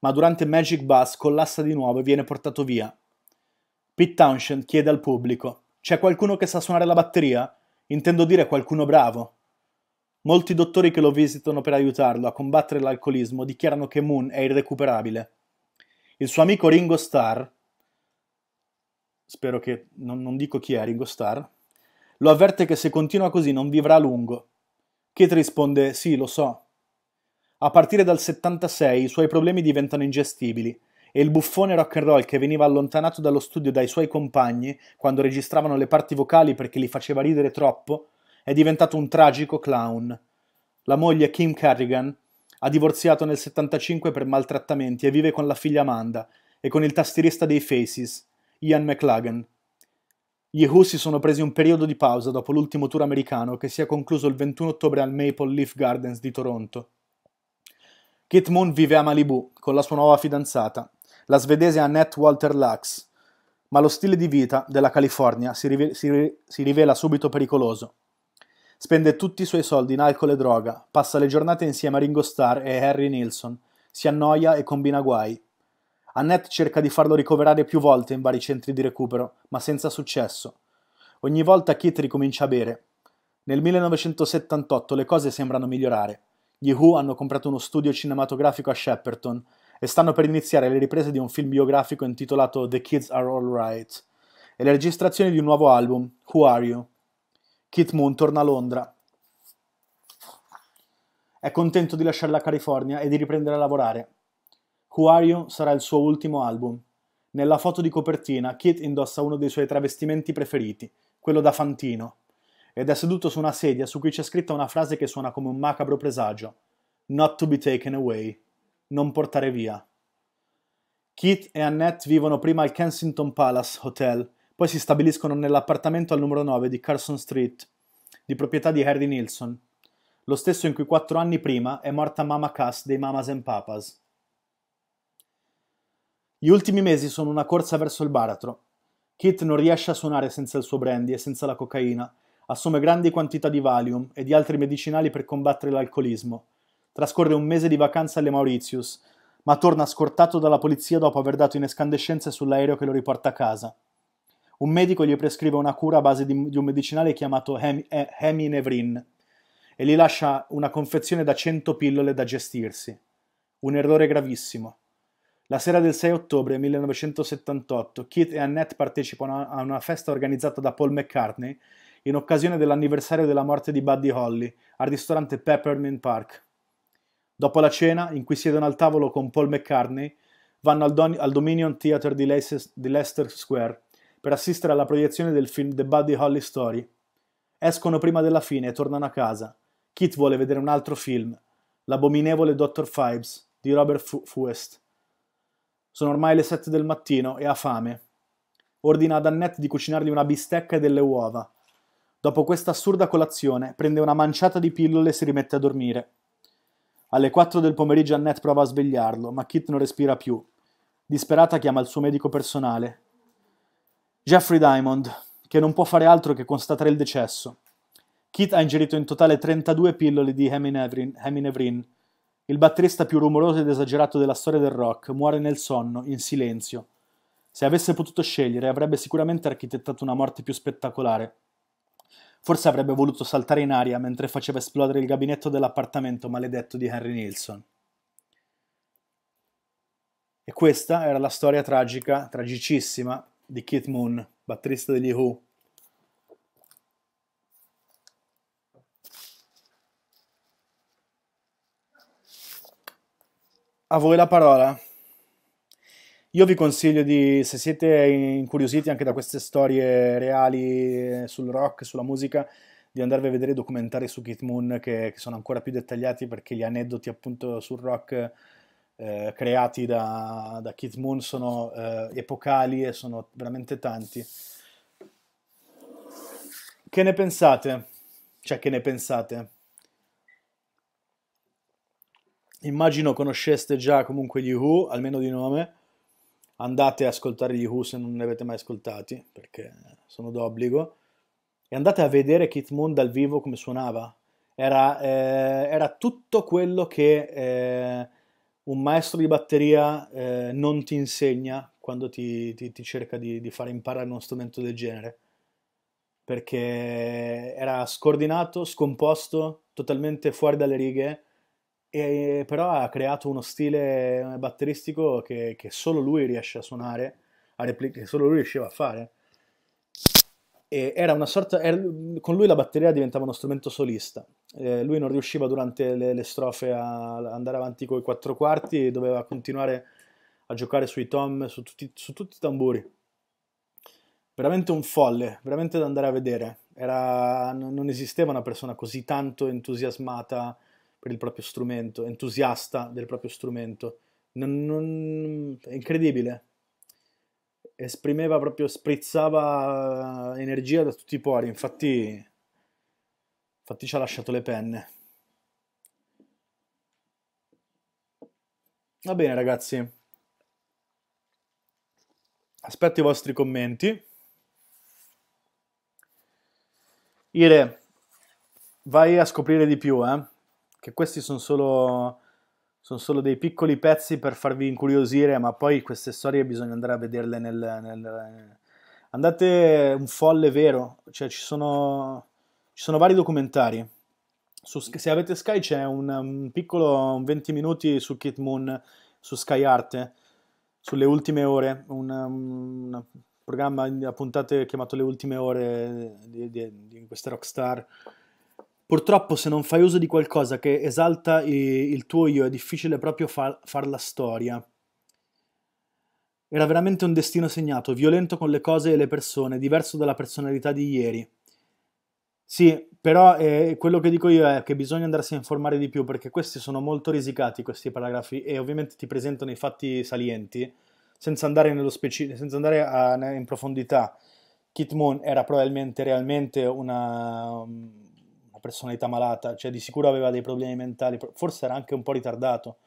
ma durante Magic Bus collassa di nuovo e viene portato via. Pete Townshend chiede al pubblico c'è qualcuno che sa suonare la batteria? Intendo dire qualcuno bravo. Molti dottori che lo visitano per aiutarlo a combattere l'alcolismo dichiarano che Moon è irrecuperabile. Il suo amico Ringo Starr, spero che non, non dico chi è Ringo Starr, lo avverte che se continua così non vivrà a lungo. Kate risponde sì, lo so. A partire dal 76 i suoi problemi diventano ingestibili e il buffone rock and roll che veniva allontanato dallo studio dai suoi compagni quando registravano le parti vocali perché li faceva ridere troppo, è diventato un tragico clown. La moglie Kim Carrigan ha divorziato nel 75 per maltrattamenti e vive con la figlia Amanda e con il tastierista dei Faces, Ian McLagan. Gli Who si sono presi un periodo di pausa dopo l'ultimo tour americano che si è concluso il 21 ottobre al Maple Leaf Gardens di Toronto. Kit Moon vive a Malibu con la sua nuova fidanzata, la svedese Annette Walter Lux, ma lo stile di vita della California si, rive- si, ri- si rivela subito pericoloso. Spende tutti i suoi soldi in alcol e droga, passa le giornate insieme a Ringo Starr e Harry Nilsson, si annoia e combina guai. Annette cerca di farlo ricoverare più volte in vari centri di recupero, ma senza successo. Ogni volta Kit ricomincia a bere. Nel 1978 le cose sembrano migliorare. Gli Who hanno comprato uno studio cinematografico a Shepperton e stanno per iniziare le riprese di un film biografico intitolato The Kids Are Alright e le registrazioni di un nuovo album, Who Are You? Kit Moon torna a Londra. È contento di lasciare la California e di riprendere a lavorare. Who Are You sarà il suo ultimo album. Nella foto di copertina, Kit indossa uno dei suoi travestimenti preferiti, quello da fantino, ed è seduto su una sedia su cui c'è scritta una frase che suona come un macabro presagio: Not to be taken away non portare via. Keith e Annette vivono prima al Kensington Palace Hotel, poi si stabiliscono nell'appartamento al numero 9 di Carson Street, di proprietà di Harry Nilsson, lo stesso in cui quattro anni prima è morta Mama Cass dei Mamas and Papas. Gli ultimi mesi sono una corsa verso il baratro. Keith non riesce a suonare senza il suo brandy e senza la cocaina, assume grandi quantità di Valium e di altri medicinali per combattere l'alcolismo Trascorre un mese di vacanza alle Mauritius, ma torna scortato dalla polizia dopo aver dato in escandescenze sull'aereo che lo riporta a casa. Un medico gli prescrive una cura a base di, di un medicinale chiamato hem, eh, heminevrin e gli lascia una confezione da 100 pillole da gestirsi. Un errore gravissimo. La sera del 6 ottobre 1978, Keith e Annette partecipano a una festa organizzata da Paul McCartney in occasione dell'anniversario della morte di Buddy Holly al ristorante Peppermint Park. Dopo la cena, in cui siedono al tavolo con Paul McCartney, vanno al, Don- al Dominion Theatre di, Leic- di Leicester Square per assistere alla proiezione del film The Buddy Holly Story. Escono prima della fine e tornano a casa. Kit vuole vedere un altro film, L'abominevole Dr. Fibes di Robert Fu- Fuest. Sono ormai le sette del mattino e ha fame. Ordina ad Annette di cucinargli una bistecca e delle uova. Dopo questa assurda colazione, prende una manciata di pillole e si rimette a dormire. Alle 4 del pomeriggio Annette prova a svegliarlo, ma Kit non respira più. Disperata chiama il suo medico personale. Jeffrey Diamond, che non può fare altro che constatare il decesso. Kit ha ingerito in totale 32 pillole di heminevrin. Il batterista più rumoroso ed esagerato della storia del rock muore nel sonno, in silenzio. Se avesse potuto scegliere, avrebbe sicuramente architettato una morte più spettacolare. Forse avrebbe voluto saltare in aria mentre faceva esplodere il gabinetto dell'appartamento maledetto di Henry Nilsson. E questa era la storia tragica, tragicissima, di Keith Moon, batterista degli Who. A voi la parola. Io vi consiglio di, se siete incuriositi anche da queste storie reali eh, sul rock, sulla musica, di andarvi a vedere i documentari su Keith Moon che, che sono ancora più dettagliati perché gli aneddoti appunto sul rock eh, creati da, da Keith Moon sono eh, epocali e sono veramente tanti. Che ne pensate? Cioè, che ne pensate? Immagino conosceste già comunque gli Who, almeno di nome andate a ascoltare gli Who se non ne avete mai ascoltati, perché sono d'obbligo, e andate a vedere Keith Moon dal vivo come suonava. Era, eh, era tutto quello che eh, un maestro di batteria eh, non ti insegna quando ti, ti, ti cerca di, di far imparare uno strumento del genere. Perché era scordinato, scomposto, totalmente fuori dalle righe e, però ha creato uno stile batteristico che, che solo lui riesce a suonare, a repli- solo lui riusciva a fare. E era una sorta, era, con lui la batteria diventava uno strumento solista. Eh, lui non riusciva durante le, le strofe a andare avanti con i quattro quarti, doveva continuare a giocare sui tom, su tutti, su tutti i tamburi. Veramente un folle, veramente da andare a vedere. Era, non esisteva una persona così tanto entusiasmata per il proprio strumento, entusiasta del proprio strumento. Non, non, è incredibile. Esprimeva proprio, sprizzava eh, energia da tutti i pori, infatti, infatti ci ha lasciato le penne. Va bene ragazzi, aspetto i vostri commenti. Ire, vai a scoprire di più, eh? che questi sono solo, sono solo dei piccoli pezzi per farvi incuriosire, ma poi queste storie bisogna andare a vederle nel... nel... Andate un folle vero, cioè ci sono, ci sono vari documentari. Su, se avete Sky c'è un, un piccolo un 20 minuti su Kit Moon, su Sky Arte, sulle ultime ore, un, un programma a puntate chiamato Le ultime ore di, di, di queste rockstar Purtroppo se non fai uso di qualcosa che esalta il tuo io è difficile proprio far, far la storia. Era veramente un destino segnato, violento con le cose e le persone, diverso dalla personalità di ieri. Sì, però eh, quello che dico io è che bisogna andarsi a informare di più perché questi sono molto risicati, questi paragrafi, e ovviamente ti presentano i fatti salienti senza andare, speci- senza andare a, in profondità. Kit Moon era probabilmente realmente una, um, una personalità malata, cioè di sicuro aveva dei problemi mentali, forse era anche un po' ritardato.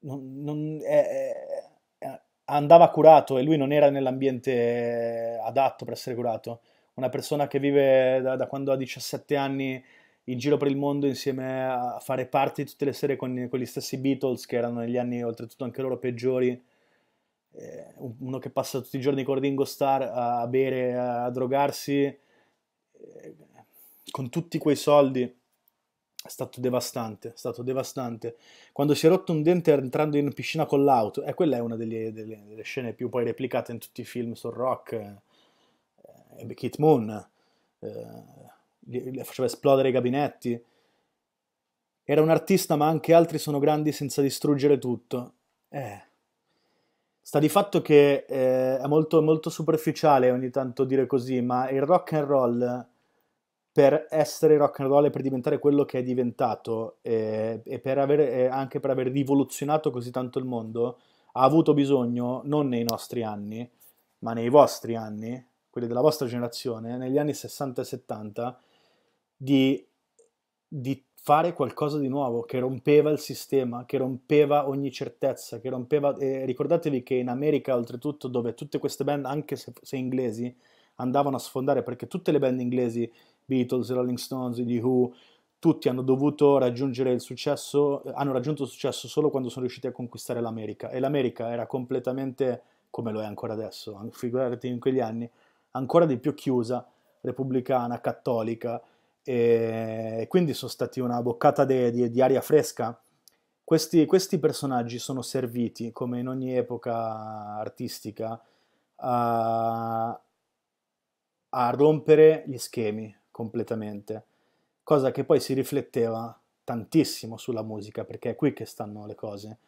Non, non, eh, eh, andava curato e lui non era nell'ambiente eh, adatto per essere curato. Una persona che vive da, da, quando ha 17 anni in giro per il mondo insieme a fare party tutte le sere con, con gli stessi Beatles, che erano negli anni oltretutto anche loro peggiori eh, uno che passa tutti i giorni con Ringo Starr a bere, a drogarsi, eh, con tutti quei soldi è stato devastante, è stato devastante. Quando si è rotto un dente entrando in piscina con l'auto, e eh, quella è una delle, delle, delle, scene più poi replicate in tutti i film sul rock, eh, eh Kit Moon, eh, faceva esplodere i gabinetti. Era un artista, ma anche altri sono grandi senza distruggere tutto. Eh. Sta di fatto che eh, è molto, molto superficiale ogni tanto dire così, ma il rock and roll per essere rock and roll e per diventare quello che è diventato eh, e, per aver, anche per aver rivoluzionato così tanto il mondo, ha avuto bisogno, non nei nostri anni, ma nei vostri anni, quelli della vostra generazione, negli anni 60 e 70, di, di fare qualcosa di nuovo che rompeva il sistema, che rompeva ogni certezza, che rompeva... Eh, ricordatevi che in America, oltretutto, dove tutte queste band, anche se, se inglesi, andavano a sfondare, perché tutte le band inglesi Beatles, Rolling Stones, gli Who, tutti hanno dovuto raggiungere il successo, hanno raggiunto il successo solo quando sono riusciti a conquistare l'America e l'America era completamente, come lo è ancora adesso, figurati in quegli anni, ancora di più chiusa, repubblicana, cattolica e quindi sono stati una boccata di aria fresca. Questi, questi, personaggi sono serviti, come in ogni epoca artistica, a, a rompere gli schemi, completamente, cosa che poi si rifletteva tantissimo sulla musica, perché è qui che stanno le cose.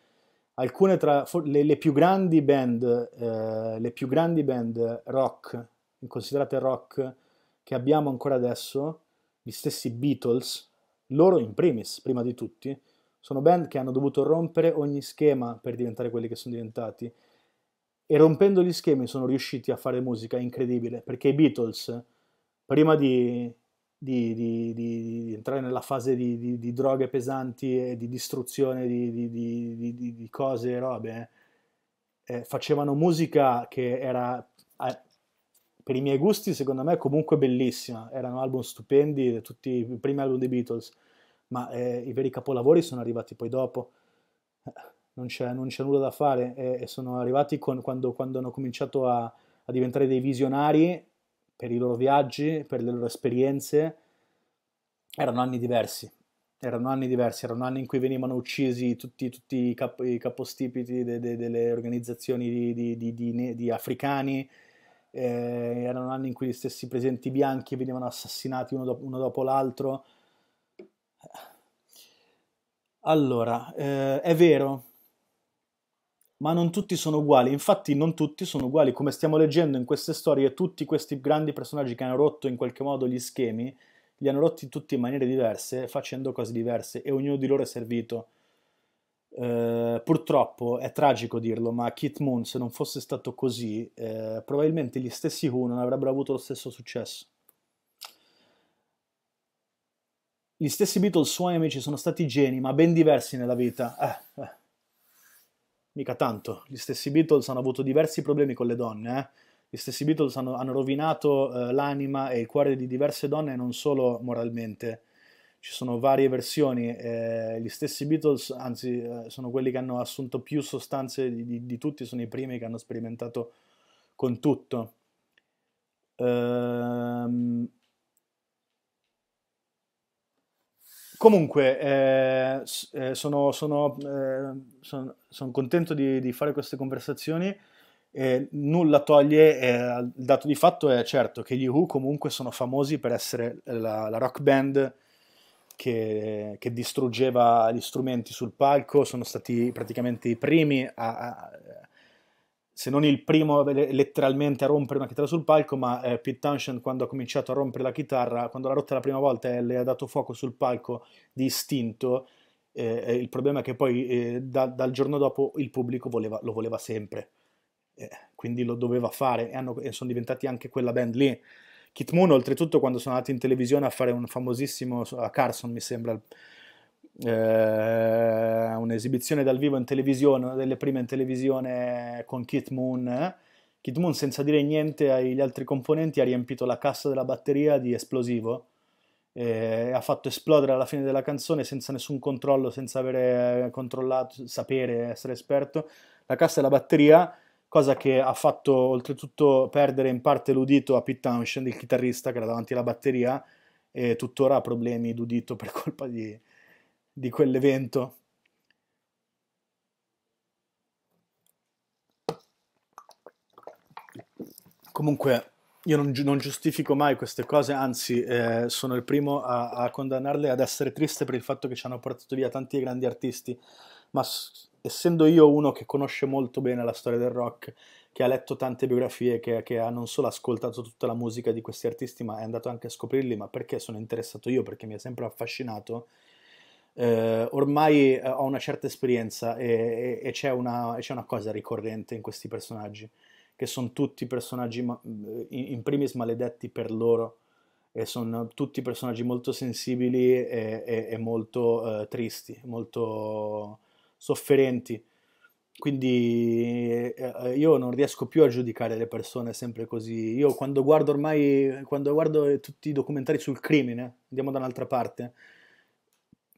Alcune tra le, le più grandi band, eh, le più grandi band rock, considerate rock, che abbiamo ancora adesso, gli stessi Beatles, loro in primis, prima di tutti, sono band che hanno dovuto rompere ogni schema per diventare quelli che sono diventati. E rompendo gli schemi sono riusciti a fare musica incredibile, perché i Beatles, prima di di, di, di, entrare nella fase di, droghe pesanti e di distruzione di, cose e robe, eh. eh, facevano musica che era, per i miei gusti, secondo me, comunque bellissima. Erano album stupendi, tutti i primi album dei Beatles, ma eh, i veri capolavori sono arrivati poi dopo. Eh, non c'è, non c'è nulla da fare e, e sono arrivati con, quando, quando, hanno cominciato a, a diventare dei visionari per i loro viaggi, per le loro esperienze, erano anni diversi. Erano anni diversi, erano anni in cui venivano uccisi tutti, tutti i, cap- i, capostipiti de- de- delle organizzazioni di, di, di, di africani, eh, erano anni in cui gli stessi presenti bianchi venivano assassinati uno dopo, uno dopo l'altro. Allora, eh, è vero, ma non tutti sono uguali, infatti non tutti sono uguali, come stiamo leggendo in queste storie, tutti questi grandi personaggi che hanno rotto in qualche modo gli schemi, li hanno rotti tutti in maniere diverse, facendo cose diverse e ognuno di loro è servito. Eh, purtroppo è tragico dirlo, ma Kit Moon se non fosse stato così, eh, probabilmente gli stessi Who non avrebbero avuto lo stesso successo. Gli stessi Beatles, suoi amici, sono stati geni, ma ben diversi nella vita. Eh, Eh, mica tanto. Gli stessi Beatles hanno avuto diversi problemi con le donne, eh? gli stessi Beatles hanno, hanno rovinato eh, l'anima e il cuore di diverse donne, non solo moralmente. Ci sono varie versioni, eh, gli stessi Beatles, anzi, eh, sono quelli che hanno assunto più sostanze di, di, di, tutti, sono i primi che hanno sperimentato con tutto. Ehm Comunque, eh, eh, sono, sono, eh, sono, sono, contento di, di, fare queste conversazioni. Eh, nulla toglie, eh, il dato di fatto è certo che gli Who comunque sono famosi per essere la, la rock band che, che, distruggeva gli strumenti sul palco, sono stati praticamente i primi a, a, se non il primo letteralmente a rompere una chitarra sul palco, ma eh, Pete Townshend quando ha cominciato a rompere la chitarra, quando l'ha rotta la prima volta e le ha dato fuoco sul palco di istinto, eh, eh il problema è che poi eh, da, dal giorno dopo il pubblico voleva, lo voleva sempre, eh, quindi lo doveva fare e, hanno, e, sono diventati anche quella band lì. Kit Moon oltretutto quando sono andati in televisione a fare un famosissimo, a Carson mi sembra, eh, un'esibizione dal vivo in televisione, una delle prime in televisione con Kit Moon. Eh. Kit Moon, senza dire niente agli altri componenti, ha riempito la cassa della batteria di esplosivo e ha fatto esplodere alla fine della canzone senza nessun controllo, senza avere controllato, sapere, essere esperto, la cassa della batteria, cosa che ha fatto oltretutto perdere in parte l'udito a Pete Townshend, il chitarrista che era davanti alla batteria, e tuttora ha problemi d'udito per colpa di, di quell'evento. Comunque, io non, non, giustifico mai queste cose, anzi eh, sono il primo a, a, condannarle ad essere triste per il fatto che ci hanno portato via tanti grandi artisti, ma essendo io uno che conosce molto bene la storia del rock, che ha letto tante biografie, che, che ha non solo ascoltato tutta la musica di questi artisti, ma è andato anche a scoprirli, ma perché sono interessato io, perché mi ha sempre affascinato, eh, ormai eh, ho una certa esperienza e, e, e, c'è una, e, c'è una, cosa ricorrente in questi personaggi, che sono tutti personaggi ma- eh, in, primis maledetti per loro e sono tutti personaggi molto sensibili e, molto eh, tristi, molto sofferenti. Quindi eh, eh, io non riesco più a giudicare le persone sempre così. Io quando guardo ormai, quando guardo tutti i documentari sul crimine, andiamo da un'altra parte,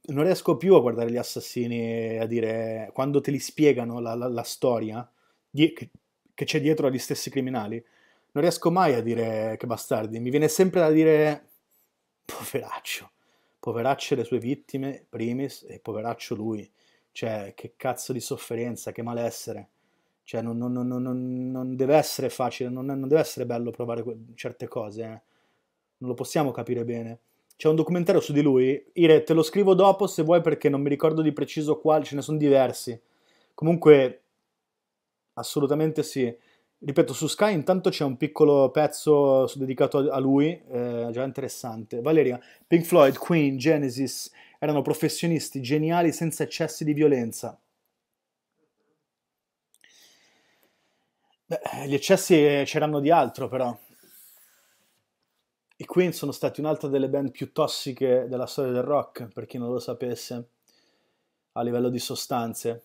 non riesco più a guardare gli assassini a dire quando te li spiegano la, la, la storia die- che c'è dietro agli stessi criminali. Non riesco mai a dire che bastardi, mi viene sempre da dire poveraccio, poveraccio le sue vittime, primis, e poveraccio lui. Cioè, che cazzo di sofferenza, che malessere. Cioè, non, non, non, non deve essere facile, non, deve essere bello provare que- certe cose. Eh. Non lo possiamo capire bene c'è un documentario su di lui. Ire, te lo scrivo dopo se vuoi perché non mi ricordo di preciso quale, ce ne sono diversi. Comunque, assolutamente sì. Ripeto, su Sky intanto c'è un piccolo pezzo dedicato a lui, eh, già interessante. Valeria, Pink Floyd, Queen, Genesis erano professionisti geniali senza eccessi di violenza. Beh, gli eccessi c'erano di altro però. I Queen sono stati un'altra delle band più tossiche della storia del rock, per chi non lo sapesse, a livello di sostanze.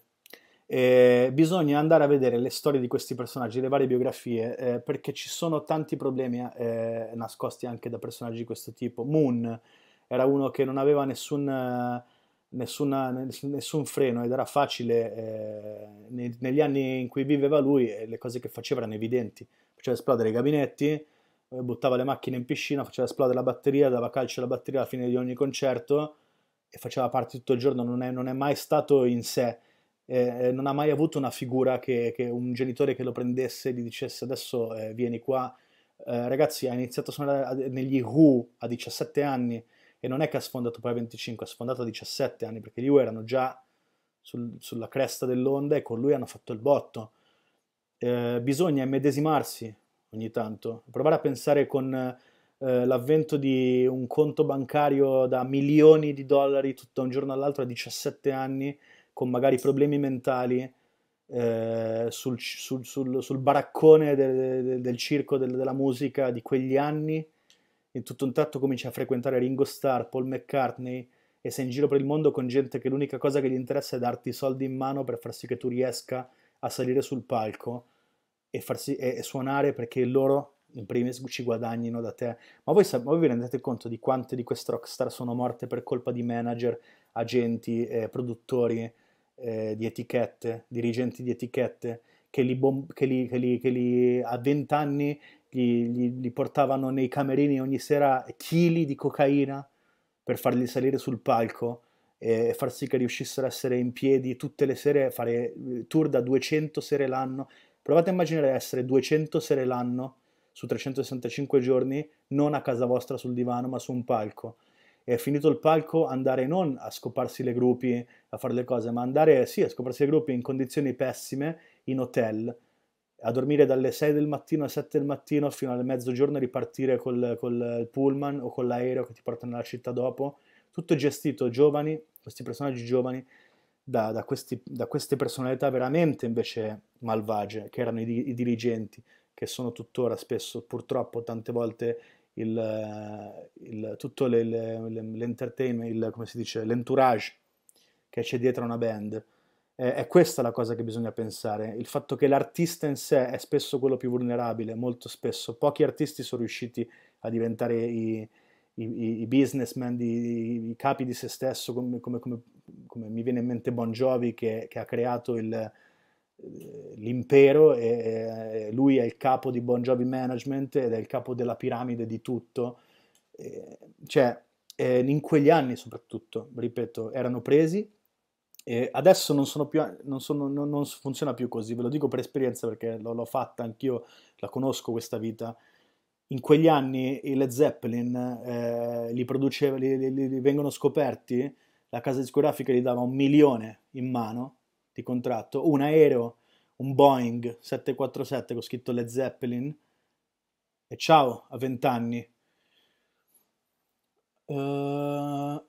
E bisogna andare a vedere le storie di questi personaggi, le varie biografie, eh, perché ci sono tanti problemi eh, nascosti anche da personaggi di questo tipo. Moon era uno che non aveva nessun, eh, nessuna, nessun freno ed era facile, eh, nei, negli anni in cui viveva lui, eh, le cose che faceva erano evidenti, faceva esplodere i gabinetti eh, buttava le macchine in piscina, faceva esplodere la batteria, dava calcio alla batteria alla fine di ogni concerto e faceva parte tutto il giorno, non è, non è mai stato in sé, eh, eh non ha mai avuto una figura che, che, un genitore che lo prendesse e gli dicesse adesso eh, vieni qua. Eh, ragazzi, ha iniziato a suonare negli Who a 17 anni e non è che ha sfondato poi a 25, ha sfondato a 17 anni perché gli Who erano già sul, sulla cresta dell'onda e con lui hanno fatto il botto. Eh, bisogna immedesimarsi ogni tanto, provare a pensare con eh, l'avvento di un conto bancario da milioni di dollari tutto da un giorno all'altro a 17 anni, con magari problemi mentali, eh, sul, sul, sul, sul, baraccone del, del, del circo del, della musica di quegli anni, in tutto un tratto comincia a frequentare Ringo Starr, Paul McCartney e sei in giro per il mondo con gente che l'unica cosa che gli interessa è darti i soldi in mano per far sì che tu riesca a salire sul palco e, farsi, e, e suonare perché loro in primis ci guadagnino da te. Ma voi, voi, vi rendete conto di quante di queste rockstar sono morte per colpa di manager, agenti, eh, produttori eh, di etichette, dirigenti di etichette, che li, bom- che li, che li, che li a vent'anni li, portavano nei camerini ogni sera chili di cocaina per farli salire sul palco e far sì che riuscissero a essere in piedi tutte le sere, fare eh, tour da 200 sere l'anno Provate a immaginare essere 200 sere l'anno su 365 giorni, non a casa vostra sul divano, ma su un palco. E finito il palco andare non a scoparsi le gruppi, a fare le cose, ma andare sì a scoparsi le gruppi in condizioni pessime, in hotel, a dormire dalle 6 del mattino alle 7 del mattino fino al mezzogiorno e ripartire col, col pullman o con l'aereo che ti porta nella città dopo. Tutto gestito, giovani, questi personaggi giovani, da, da, questi, da, queste personalità veramente invece malvagie, che erano i, i dirigenti, che sono tuttora spesso purtroppo tante volte il, eh, il, tutto le, le, l'entertainment, il, come si dice, l'entourage che c'è dietro una band. è questa la cosa che bisogna pensare, il fatto che l'artista in sé è spesso quello più vulnerabile, molto spesso. Pochi artisti sono riusciti a diventare i, i, i businessman, i, i, capi di se stesso, come, come, come, come mi viene in mente Bon Jovi che, che ha creato il, eh, l'impero e, e, lui è il capo di Bon Jovi Management ed è il capo della piramide di tutto. E, cioè, in quegli anni soprattutto, ripeto, erano presi e adesso non, sono più, non, sono, non, non funziona più così, ve lo dico per esperienza perché l'ho, l'ho fatta, anch'io la conosco questa vita. In quegli anni i Led Zeppelin eh, li, produce, li, li, li vengono scoperti la casa discografica gli dava un milione in mano di contratto, un aereo, un Boeing 747 con scritto Led Zeppelin, e ciao a 20 anni. Uh, eh,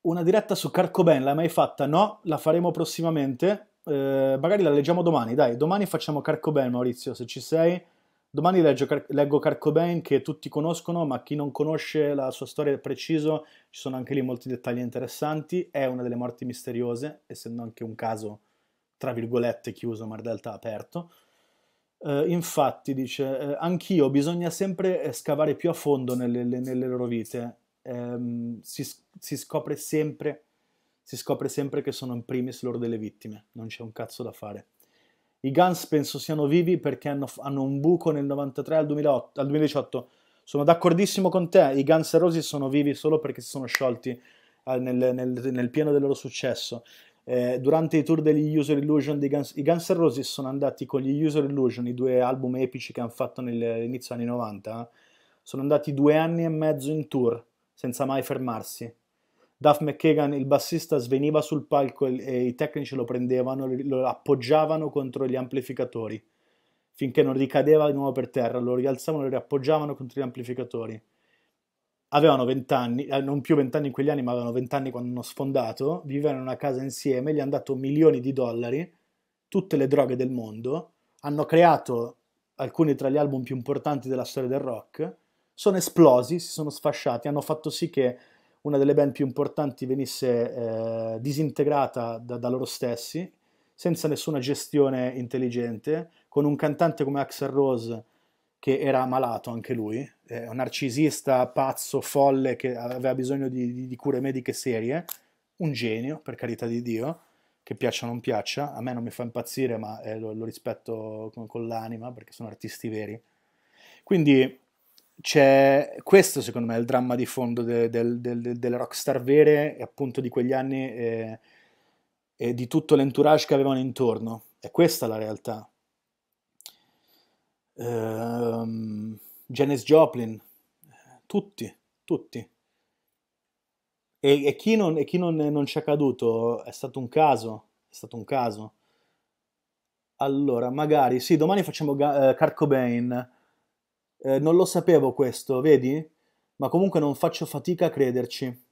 una diretta su Carcoben l'hai mai fatta? No, la faremo prossimamente. Uh, magari la leggiamo domani, dai, domani facciamo Carcoben Maurizio, se ci sei Domani leggo, Car- leggo Kurt che tutti conoscono, ma chi non conosce la sua storia preciso, ci sono anche lì molti dettagli interessanti. È una delle morti misteriose, essendo anche un caso tra virgolette chiuso, ma in realtà aperto. Eh, infatti, dice, eh, anch'io bisogna sempre eh, scavare più a fondo nelle, nelle loro vite. Eh, si, si, scopre sempre, si scopre sempre che sono in primis loro delle vittime, non c'è un cazzo da fare. I Guns penso siano vivi perché hanno, hanno un buco nel 93 al, 2008, al 2018. Sono d'accordissimo con te, i Guns Roses sono vivi solo perché si sono sciolti eh, nel, nel, nel pieno del loro successo. Eh, durante i tour degli User Illusion dei Guns, i Guns Roses sono andati con gli User Illusion, i due album epici che hanno fatto nell'inizio anni 90, eh? sono andati due anni e mezzo in tour senza mai fermarsi Duff McKagan, il bassista, sveniva sul palco e, i tecnici lo prendevano, lo appoggiavano contro gli amplificatori finché non ricadeva di nuovo per terra, lo rialzavano e lo riappoggiavano contro gli amplificatori. Avevano vent'anni, eh, non più vent'anni in quegli anni, ma avevano vent'anni quando hanno sfondato, vivevano in una casa insieme, gli hanno dato milioni di dollari, tutte le droghe del mondo, hanno creato alcuni tra gli album più importanti della storia del rock, sono esplosi, si sono sfasciati, hanno fatto sì che una delle band più importanti venisse eh, disintegrata da, da, loro stessi, senza nessuna gestione intelligente, con un cantante come Axel Rose che era malato anche lui, eh, un narcisista pazzo, folle, che aveva bisogno di, di, di cure mediche serie, un genio, per carità di Dio, che piaccia o non piaccia, a me non mi fa impazzire, ma eh, lo, lo, rispetto con, con l'anima, perché sono artisti veri. Quindi c'è questo secondo me è il dramma di fondo de, de, de, delle rockstar vere e appunto di quegli anni e, e di tutto l'entourage che avevano intorno è questa la realtà um, Janis Joplin tutti tutti e, e chi, non, e chi non, non ci è caduto è stato un caso è stato un caso allora magari sì domani facciamo Ga- uh, Kurt Cobain eh, non lo sapevo questo, vedi? Ma comunque non faccio fatica a crederci.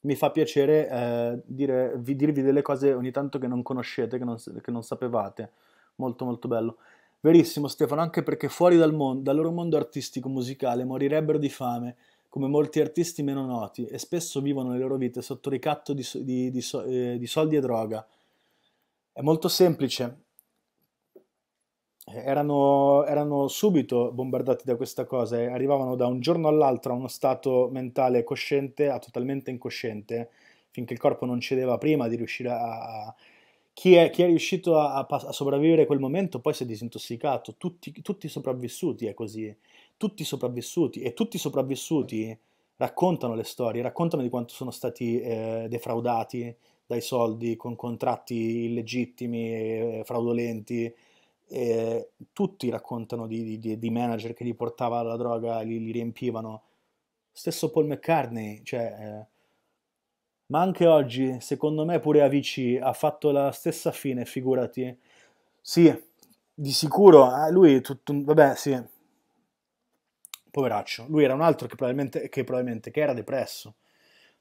Mi fa piacere eh, dire, vi, dirvi delle cose ogni tanto che non conoscete, che non, che non sapevate. Molto molto bello. Verissimo Stefano, anche perché fuori dal, mondo, dal loro mondo artistico-musicale morirebbero di fame, come molti artisti meno noti, e spesso vivono le loro vite sotto ricatto di, di, di, eh, di soldi e droga. È molto semplice, erano, erano, subito bombardati da questa cosa e arrivavano da un giorno all'altro a uno stato mentale cosciente a totalmente incosciente, finché il corpo non cedeva prima di riuscire a... chi, è, chi è, riuscito a, a, sopravvivere quel momento poi si è disintossicato, tutti, tutti i sopravvissuti è così, tutti i sopravvissuti e tutti i sopravvissuti raccontano le storie, raccontano di quanto sono stati eh, defraudati dai soldi con contratti illegittimi, e eh, fraudolenti, eh, tutti raccontano di, di, di, manager che li portava la droga, li, li riempivano. Stesso Paul McCartney, cioè, eh, ma anche oggi, secondo me, pure Avicii ha fatto la stessa fine, figurati. Sì, di sicuro, eh, lui, tutto, vabbè, sì, poveraccio. Lui era un altro che probabilmente, che probabilmente che era depresso,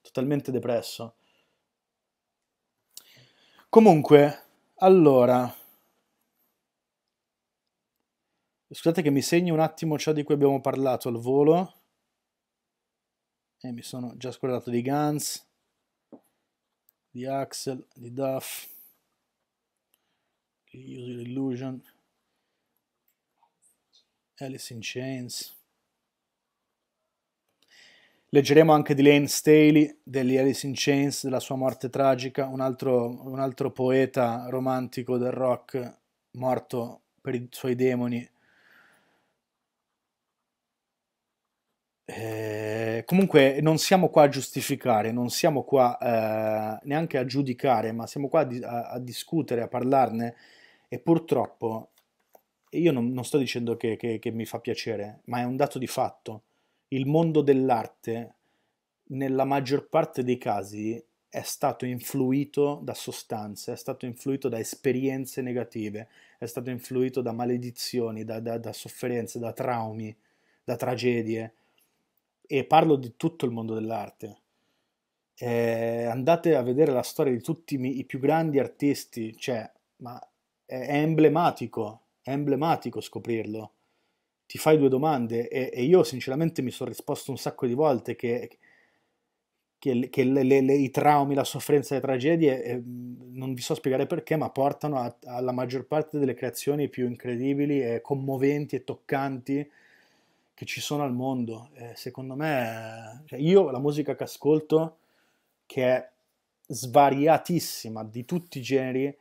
totalmente depresso. Comunque, allora, Scusate che mi segno un attimo ciò di cui abbiamo parlato al volo. E eh, mi sono già scordato di Guns, di Axel, di Duff, di User Illusion, Alice in Chains. Leggeremo anche di Lane Staley, degli Alice in Chains, della sua morte tragica, un altro, un altro poeta romantico del rock morto per i suoi demoni Eh, comunque non siamo qua a giustificare, non siamo qua eh, neanche a giudicare, ma siamo qua a, a-, a discutere, a parlarne e purtroppo io non, non sto dicendo che, che, che mi fa piacere, ma è un dato di fatto. Il mondo dell'arte, nella maggior parte dei casi, è stato influito da sostanze, è stato influito da esperienze negative, è stato influito da maledizioni, da, da, da sofferenze, da traumi, da tragedie e parlo di tutto il mondo dell'arte. Eh, andate a vedere la storia di tutti i più grandi artisti, cioè, ma è emblematico, è emblematico scoprirlo. Ti fai due domande e, e io sinceramente mi sono risposto un sacco di volte che, che, che le, le, le, i traumi, la sofferenza, le tragedie, eh, non vi so spiegare perché, ma portano a, alla maggior parte delle creazioni più incredibili e commoventi e toccanti che ci sono al mondo. Eh, secondo me, cioè io la musica che ascolto, che è svariatissima di tutti i generi,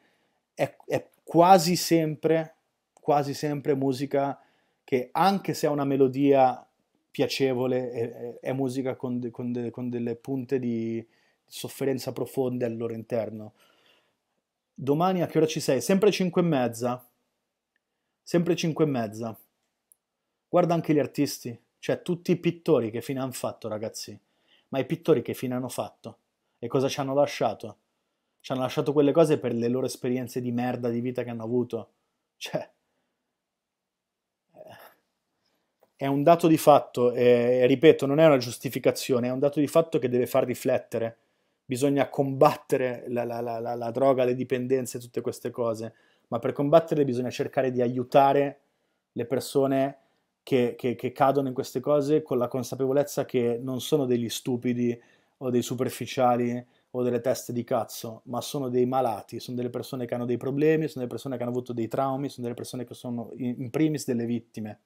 è, è quasi sempre, quasi sempre musica che anche se ha una melodia piacevole, è, è musica con, de, con, de, con, delle punte di sofferenza profonde al loro interno. Domani a che ora ci sei? Sempre 5 e mezza. Sempre 5 e mezza. Guarda anche gli artisti, cioè tutti i pittori che fine hanno fatto, ragazzi. Ma i pittori che fine hanno fatto? E cosa ci hanno lasciato? Ci hanno lasciato quelle cose per le loro esperienze di merda di vita che hanno avuto. Cioè, eh, è un dato di fatto, e ripeto, non è una giustificazione, è un dato di fatto che deve far riflettere. Bisogna combattere la, la, la, la droga, le dipendenze, tutte queste cose, ma per combatterle bisogna cercare di aiutare le persone che, che, che cadono in queste cose con la consapevolezza che non sono degli stupidi o dei superficiali o delle teste di cazzo, ma sono dei malati, sono delle persone che hanno dei problemi, sono delle persone che hanno avuto dei traumi, sono delle persone che sono in primis delle vittime.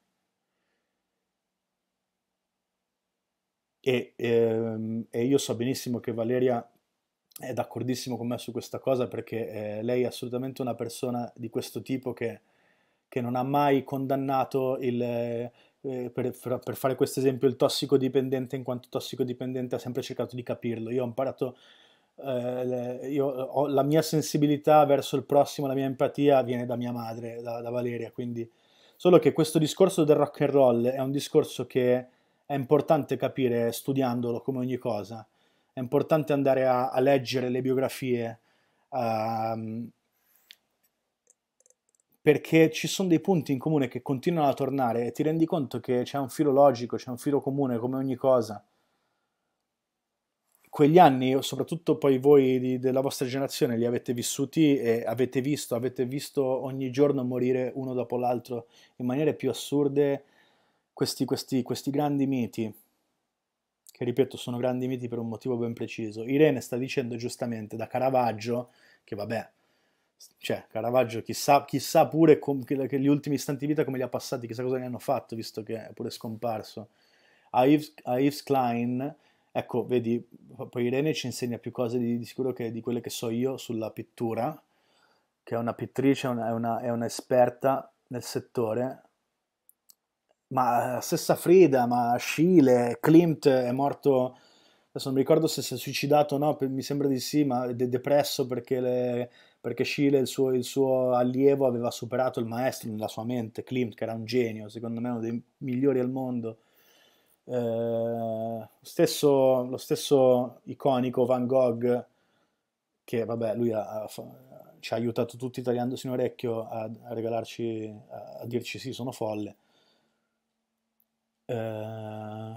E, ehm, e io so benissimo che Valeria è d'accordissimo con me su questa cosa perché eh, lei è assolutamente una persona di questo tipo che che non ha mai condannato il, eh, per, per, fare questo esempio il tossicodipendente in quanto tossicodipendente ha sempre cercato di capirlo. Io ho imparato, eh, io, ho, la mia sensibilità verso il prossimo, la mia empatia viene da mia madre, da, da Valeria, quindi solo che questo discorso del rock and roll è un discorso che è importante capire studiandolo come ogni cosa, è importante andare a, a leggere le biografie, a, perché ci sono dei punti in comune che continuano a tornare e ti rendi conto che c'è un filo logico, c'è un filo comune come ogni cosa. Quegli anni, soprattutto poi voi di, della vostra generazione, li avete vissuti e avete visto, avete visto ogni giorno morire uno dopo l'altro in maniere più assurde questi, questi, questi grandi miti, che ripeto sono grandi miti per un motivo ben preciso. Irene sta dicendo giustamente da Caravaggio che vabbè, cioè Caravaggio chissà, chissà pure com, che, che, gli ultimi istanti di vita come li ha passati, chissà cosa ne hanno fatto, visto che è pure scomparso. A Yves, a Yves Klein, ecco, vedi, poi Irene ci insegna più cose di, di, sicuro che di quelle che so io sulla pittura, che è una pittrice, una, è, una, è un'esperta nel settore, ma eh, stessa Frida, ma Schiele, Klimt è morto adesso non mi ricordo se si è suicidato o no, mi sembra di sì, ma è depresso perché, le, perché Schiele, il suo, il suo allievo, aveva superato il maestro nella sua mente, Klimt, che era un genio, secondo me uno dei migliori al mondo. Eh, stesso, lo stesso iconico Van Gogh, che vabbè, lui ha, ha, ci ha aiutato tutti tagliandosi un orecchio a, a regalarci, a, a, dirci sì, sono folle. Eh,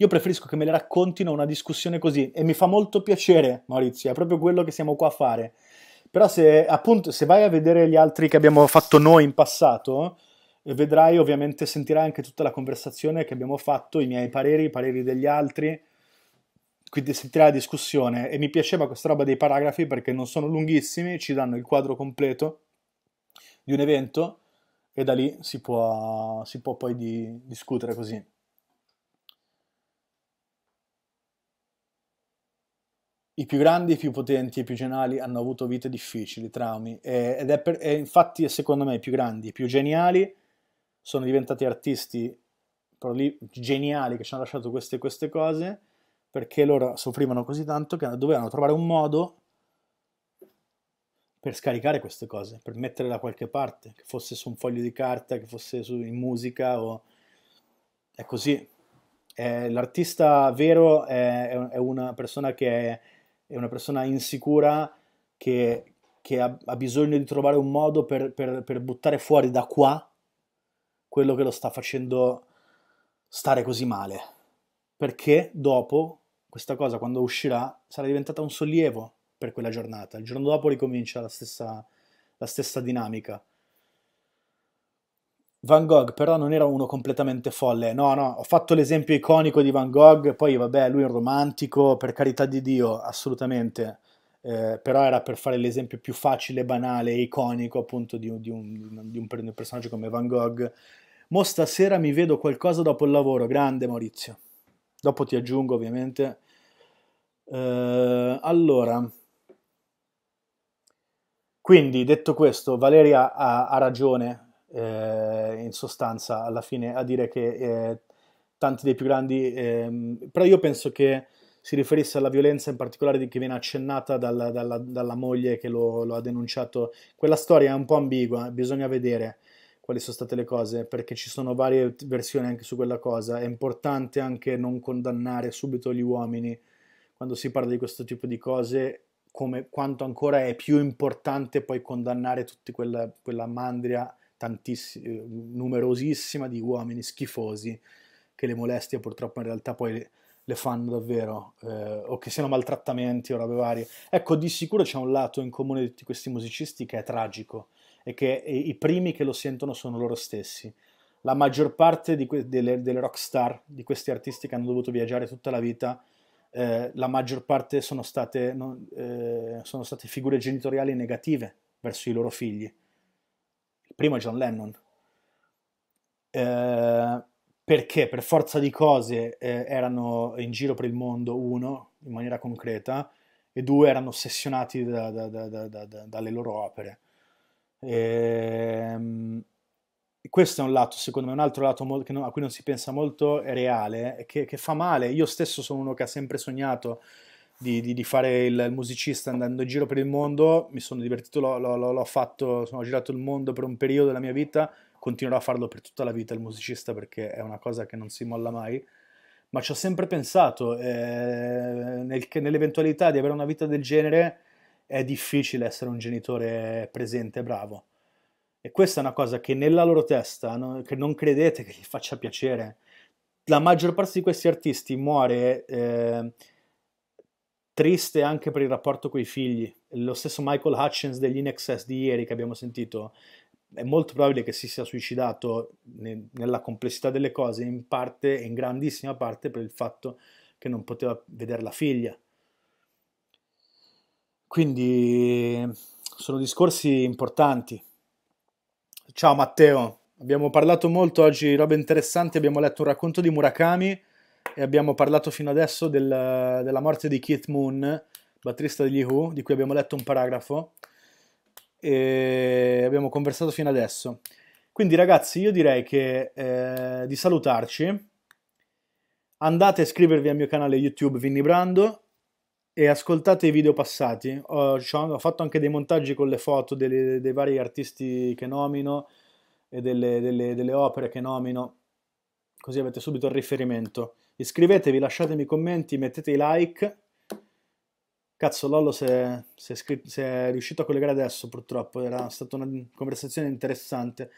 io preferisco che me le raccontino una discussione così e mi fa molto piacere, Maurizio, è proprio quello che siamo qua a fare. Però se, appunto, se vai a vedere gli altri che abbiamo fatto noi in passato, eh, vedrai ovviamente, sentirai anche tutta la conversazione che abbiamo fatto, i miei pareri, i pareri degli altri, quindi sentirai la discussione e mi piaceva questa roba dei paragrafi perché non sono lunghissimi, ci danno il quadro completo di un evento e da lì si può, si può poi di, discutere così. I più grandi, i più potenti, e i più geniali hanno avuto vite difficili, traumi, e, ed è, per, è infatti secondo me i più grandi, i più geniali sono diventati artisti lì, geniali che ci hanno lasciato queste, queste cose perché loro soffrivano così tanto che dovevano trovare un modo per scaricare queste cose, per metterle da qualche parte, che fosse su un foglio di carta, che fosse su, in musica o... è così. Eh, l'artista vero è, è una persona che è è una persona insicura che, che ha, ha, bisogno di trovare un modo per, per, per buttare fuori da qua quello che lo sta facendo stare così male. Perché dopo questa cosa, quando uscirà, sarà diventata un sollievo per quella giornata. Il giorno dopo ricomincia la stessa, la stessa dinamica. Van Gogh però non era uno completamente folle, no, no, ho fatto l'esempio iconico di Van Gogh, poi vabbè, lui è un romantico, per carità di Dio, assolutamente, eh, però era per fare l'esempio più facile, banale, iconico appunto di un, di un, di un personaggio come Van Gogh. Mo stasera mi vedo qualcosa dopo il lavoro, grande Maurizio. Dopo ti aggiungo ovviamente. Eh, allora, quindi detto questo, Valeria ha, ha ragione, eh, in sostanza alla fine a dire che eh, tanti dei più grandi, ehm, però io penso che si riferisse alla violenza in particolare di, che viene accennata dalla, dalla, dalla moglie che lo, lo, ha denunciato. Quella storia è un po' ambigua, bisogna vedere quali sono state le cose, perché ci sono varie versioni anche su quella cosa. È importante anche non condannare subito gli uomini quando si parla di questo tipo di cose, come quanto ancora è più importante poi condannare tutta quella, quella mandria eh, numerosissima di uomini schifosi che le molestie purtroppo in realtà poi le fanno davvero, eh, o che siano maltrattamenti o robe varie. Ecco, di sicuro c'è un lato in comune di tutti questi musicisti che è tragico e che i primi che lo sentono sono loro stessi. La maggior parte delle, delle rock star, di questi artisti che hanno dovuto viaggiare tutta la vita, eh, la maggior parte sono state, non, eh, sono state figure genitoriali negative verso i loro figli prima John Lennon. Eh, perché per forza di cose eh, erano in giro per il mondo, uno, in maniera concreta, e due, erano ossessionati da, da, da, dalle loro opere. E, ehm, questo è un lato, secondo me, un altro lato a cui non si pensa molto è reale, che, che fa male. Io stesso sono uno che ha sempre sognato di, di, di fare il musicista andando in giro per il mondo, mi sono divertito, l'ho, l'ho, l'ho fatto, sono girato il mondo per un periodo della mia vita, continuerò a farlo per tutta la vita il musicista perché è una cosa che non si molla mai, ma ci ho sempre pensato, eh, nel, nell'eventualità di avere una vita del genere è difficile essere un genitore presente e bravo. E questa è una cosa che nella loro testa, no, che non credete che gli faccia piacere. La maggior parte di questi artisti muore eh, triste anche per il rapporto con i figli. Lo stesso Michael Hutchins degli Inexcess di ieri che abbiamo sentito è molto probabile che si sia suicidato nella complessità delle cose, in parte in grandissima parte per il fatto che non poteva vedere la figlia. Quindi sono discorsi importanti. Ciao Matteo, abbiamo parlato molto oggi di robe interessanti, abbiamo letto un racconto di Murakami e abbiamo parlato fino adesso del, della morte di Keith Moon, batterista degli Who, di cui abbiamo letto un paragrafo e abbiamo conversato fino adesso. Quindi ragazzi, io direi che eh, di salutarci. Andate a iscrivervi al mio canale YouTube Vinny Brando e ascoltate i video passati. Ho, diciamo, ho fatto anche dei montaggi con le foto delle, dei vari artisti che nomino e delle, delle, delle opere che nomino, così avete subito il riferimento. Iscrivetevi, lasciatemi commenti, mettete i like. Cazzo, Lollo se, è, si, è è riuscito a collegare adesso, purtroppo. Era stata una conversazione interessante.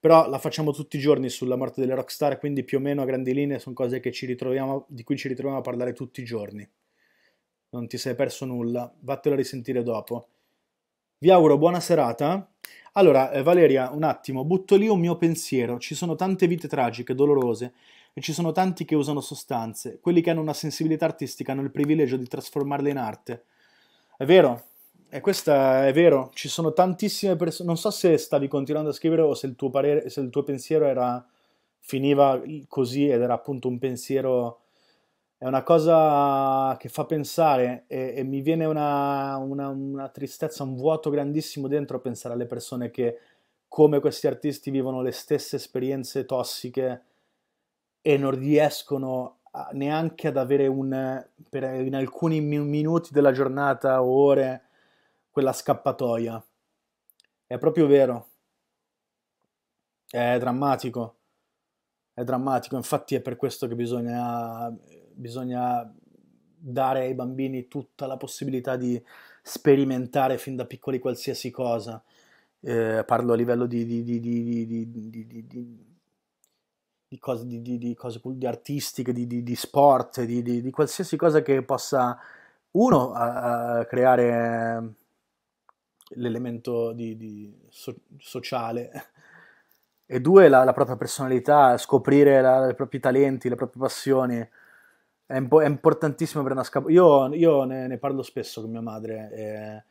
Però la facciamo tutti i giorni sulla morte delle rockstar, quindi più o meno a grandi linee sono cose di cui ci ritroviamo a parlare tutti i giorni. Non ti sei perso nulla, vattelo a risentire dopo. Vi auguro buona serata. Allora, eh, Valeria, un attimo, butto lì un mio pensiero. Ci sono tante vite tragiche, dolorose e ci sono tanti che usano sostanze, quelli che hanno una sensibilità artistica hanno il privilegio di trasformarle in arte. È vero, e questa è vero, ci sono tantissime persone, non so se stavi continuando a scrivere o se il tuo, parere, se il tuo pensiero era, finiva così ed era appunto un pensiero, è una cosa che fa pensare e, e mi viene una, una, una tristezza, un vuoto grandissimo dentro a pensare alle persone che come questi artisti vivono le stesse esperienze tossiche e non riescono a, neanche ad avere un, per, in alcuni minuti della giornata o ore quella scappatoia. È proprio vero. È drammatico. È drammatico, infatti è per questo che bisogna, bisogna dare ai bambini tutta la possibilità di sperimentare fin da piccoli qualsiasi cosa. Eh, parlo a livello di, di, di, di di cose, di, di, di cose di artistiche, di, sport, di, qualsiasi cosa che possa, uno, a, eh, eh, creare l'elemento di, so, sociale e due, la, la propria personalità, scoprire la, i propri talenti, le proprie passioni. È, impo- è importantissimo per una scappa. Io, io ne, ne, parlo spesso con mia madre. Eh,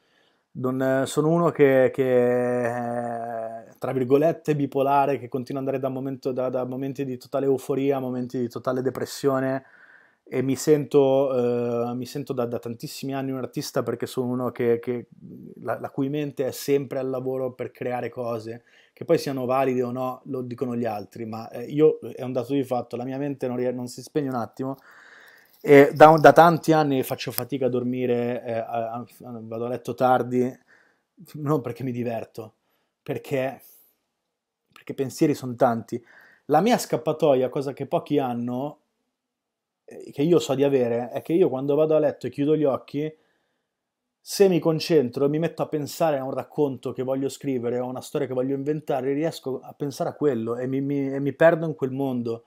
non, sono uno che, che eh, tra virgolette, bipolare che continua ad andare da, momento, da, da momenti di totale euforia a momenti di totale depressione e mi sento, eh, mi sento da, da, tantissimi anni un artista perché sono uno che, che la, la, cui mente è sempre al lavoro per creare cose che poi siano valide o no lo dicono gli altri ma eh, io è un dato di fatto la mia mente non, non si spegne un attimo e da, da, tanti anni faccio fatica a dormire eh, a, a, vado a letto tardi non perché mi diverto perché perché pensieri sono tanti. La mia scappatoia, cosa che pochi hanno, eh, che io so di avere, è che io quando vado a letto e chiudo gli occhi, se mi concentro e mi metto a pensare a un racconto che voglio scrivere, a una storia che voglio inventare, riesco a pensare a quello e mi, mi, e mi perdo in quel mondo.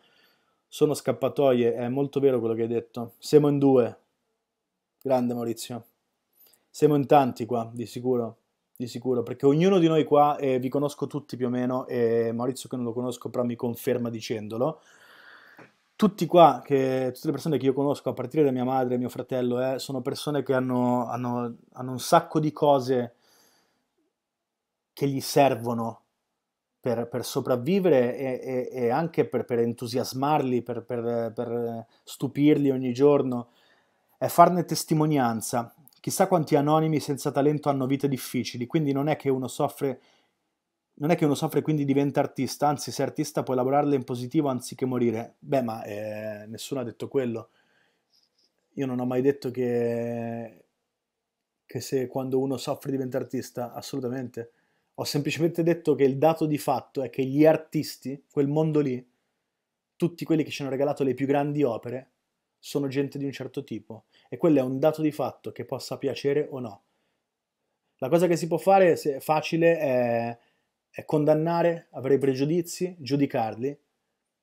Sono scappatoie, è molto vero quello che hai detto. Siamo in due. Grande Maurizio. Siamo in tanti qua, di sicuro di sicuro, perché ognuno di noi qua, eh, vi conosco tutti più o meno, e Maurizio che non lo conosco però mi conferma dicendolo, tutti qua, che, tutte le persone che io conosco, a partire da mia madre, mio fratello, eh, sono persone che hanno, hanno, hanno un sacco di cose che gli servono per, per, sopravvivere e, e, e anche per, per entusiasmarli, per, per, stupirli ogni giorno, è farne testimonianza. Chissà quanti anonimi senza talento hanno vite difficili, quindi non è che uno soffre, non è che uno soffre quindi diventa artista, anzi se artista puoi lavorarle in positivo anziché morire. Beh, ma eh, nessuno ha detto quello. Io non ho mai detto che, che se quando uno soffre diventa artista, assolutamente. Ho semplicemente detto che il dato di fatto è che gli artisti, quel mondo lì, tutti quelli che ci hanno regalato le più grandi opere, sono gente di un certo tipo e quello è un dato di fatto che possa piacere o no. La cosa che si può fare se è facile è, è condannare, avere pregiudizi, giudicarli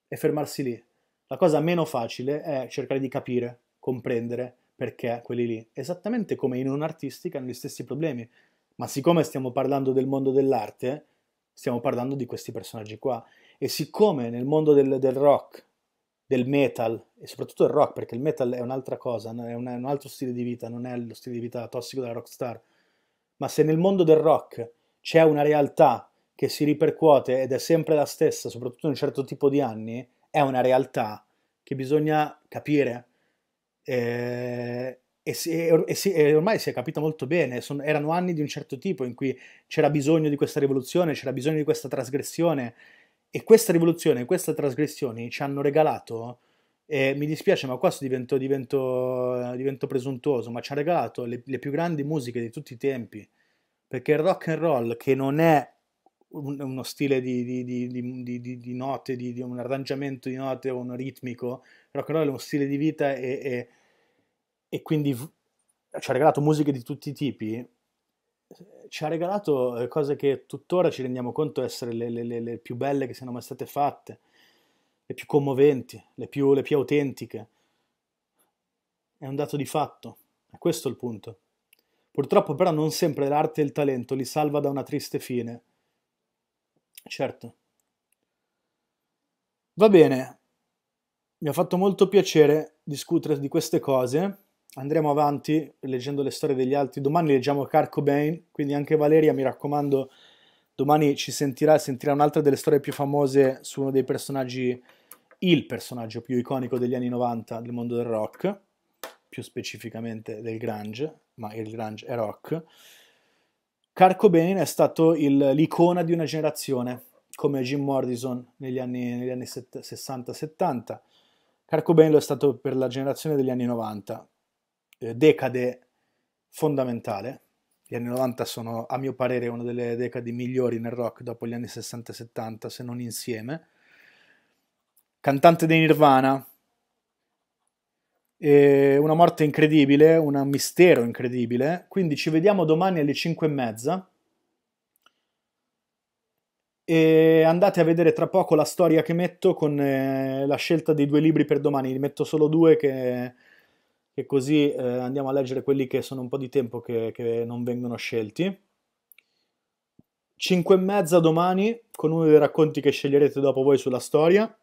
e fermarsi lì. La cosa meno facile è cercare di capire, comprendere perché quelli lì, esattamente come in un'artistica hanno gli stessi problemi. Ma siccome stiamo parlando del mondo dell'arte, stiamo parlando di questi personaggi qua. E siccome nel mondo del, del rock, del metal e soprattutto del rock, perché il metal è un'altra cosa, è un, è un altro stile di vita, non è lo stile di vita tossico della rockstar. Ma se nel mondo del rock c'è una realtà che si ripercuote ed è sempre la stessa, soprattutto in un certo tipo di anni, è una realtà che bisogna capire. Eh, e, si, e, e, ormai si è capito molto bene, Sono, erano anni di un certo tipo in cui c'era bisogno di questa rivoluzione, c'era bisogno di questa trasgressione e questa rivoluzione, queste trasgressioni ci hanno regalato, e mi dispiace ma qua divento, divento, divento, presuntuoso, ma ci ha regalato le, le più grandi musiche di tutti i tempi, perché il rock and roll che non è uno stile di, di, di, di note, di, un arrangiamento di note o un ritmico. Il rock and roll è uno stile di vita e, e, e quindi ci ha regalato musiche di tutti i tipi ci ha regalato eh, cose che tuttora ci rendiamo conto essere le, le, le più belle che siano mai state fatte, le più commoventi, le più, le più autentiche. È un dato di fatto, è questo il punto. Purtroppo però non sempre l'arte e il talento li salva da una triste fine. Certo. Va bene, mi ha fatto molto piacere discutere di queste cose andremo avanti leggendo le storie degli altri. Domani leggiamo Carco Bane, quindi anche Valeria, mi raccomando, domani ci sentirà sentirà un'altra delle storie più famose su uno dei personaggi, il personaggio più iconico degli anni 90 del mondo del rock, più specificamente del grunge, ma il grunge è rock. Carco Bane è stato il, l'icona di una generazione, come Jim Morrison negli anni, negli anni set, 60-70. Carco Bane lo è stato per la generazione degli anni 90 eh, decade fondamentale. Gli anni 90 sono, a mio parere, una delle decadi migliori nel rock dopo gli anni 60 e 70, se non insieme. Cantante dei Nirvana, e una morte incredibile, un mistero incredibile. Quindi ci vediamo domani alle 5 e mezza. E andate a vedere tra poco la storia che metto con eh, la scelta dei due libri per domani. Ne metto solo due che che così eh, andiamo a leggere quelli che sono un po' di tempo che, che non vengono scelti. 5 e mezza domani con uno dei racconti che sceglierete dopo voi sulla storia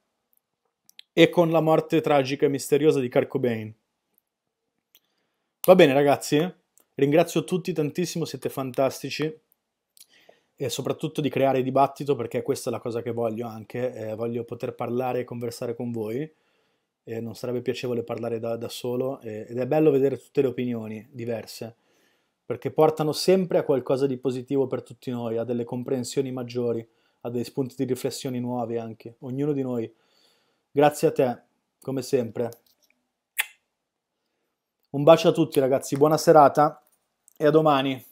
e con la morte tragica e misteriosa di Carcobain. Va bene ragazzi, eh? ringrazio tutti tantissimo, siete fantastici e soprattutto di creare dibattito perché questa è la cosa che voglio anche, eh, voglio poter parlare e conversare con voi eh, non sarebbe piacevole parlare da, da solo eh, ed è bello vedere tutte le opinioni diverse perché portano sempre a qualcosa di positivo per tutti noi, a delle comprensioni maggiori, a dei spunti di riflessioni nuovi anche, ognuno di noi. Grazie a te, come sempre. Un bacio a tutti ragazzi, buona serata e a domani.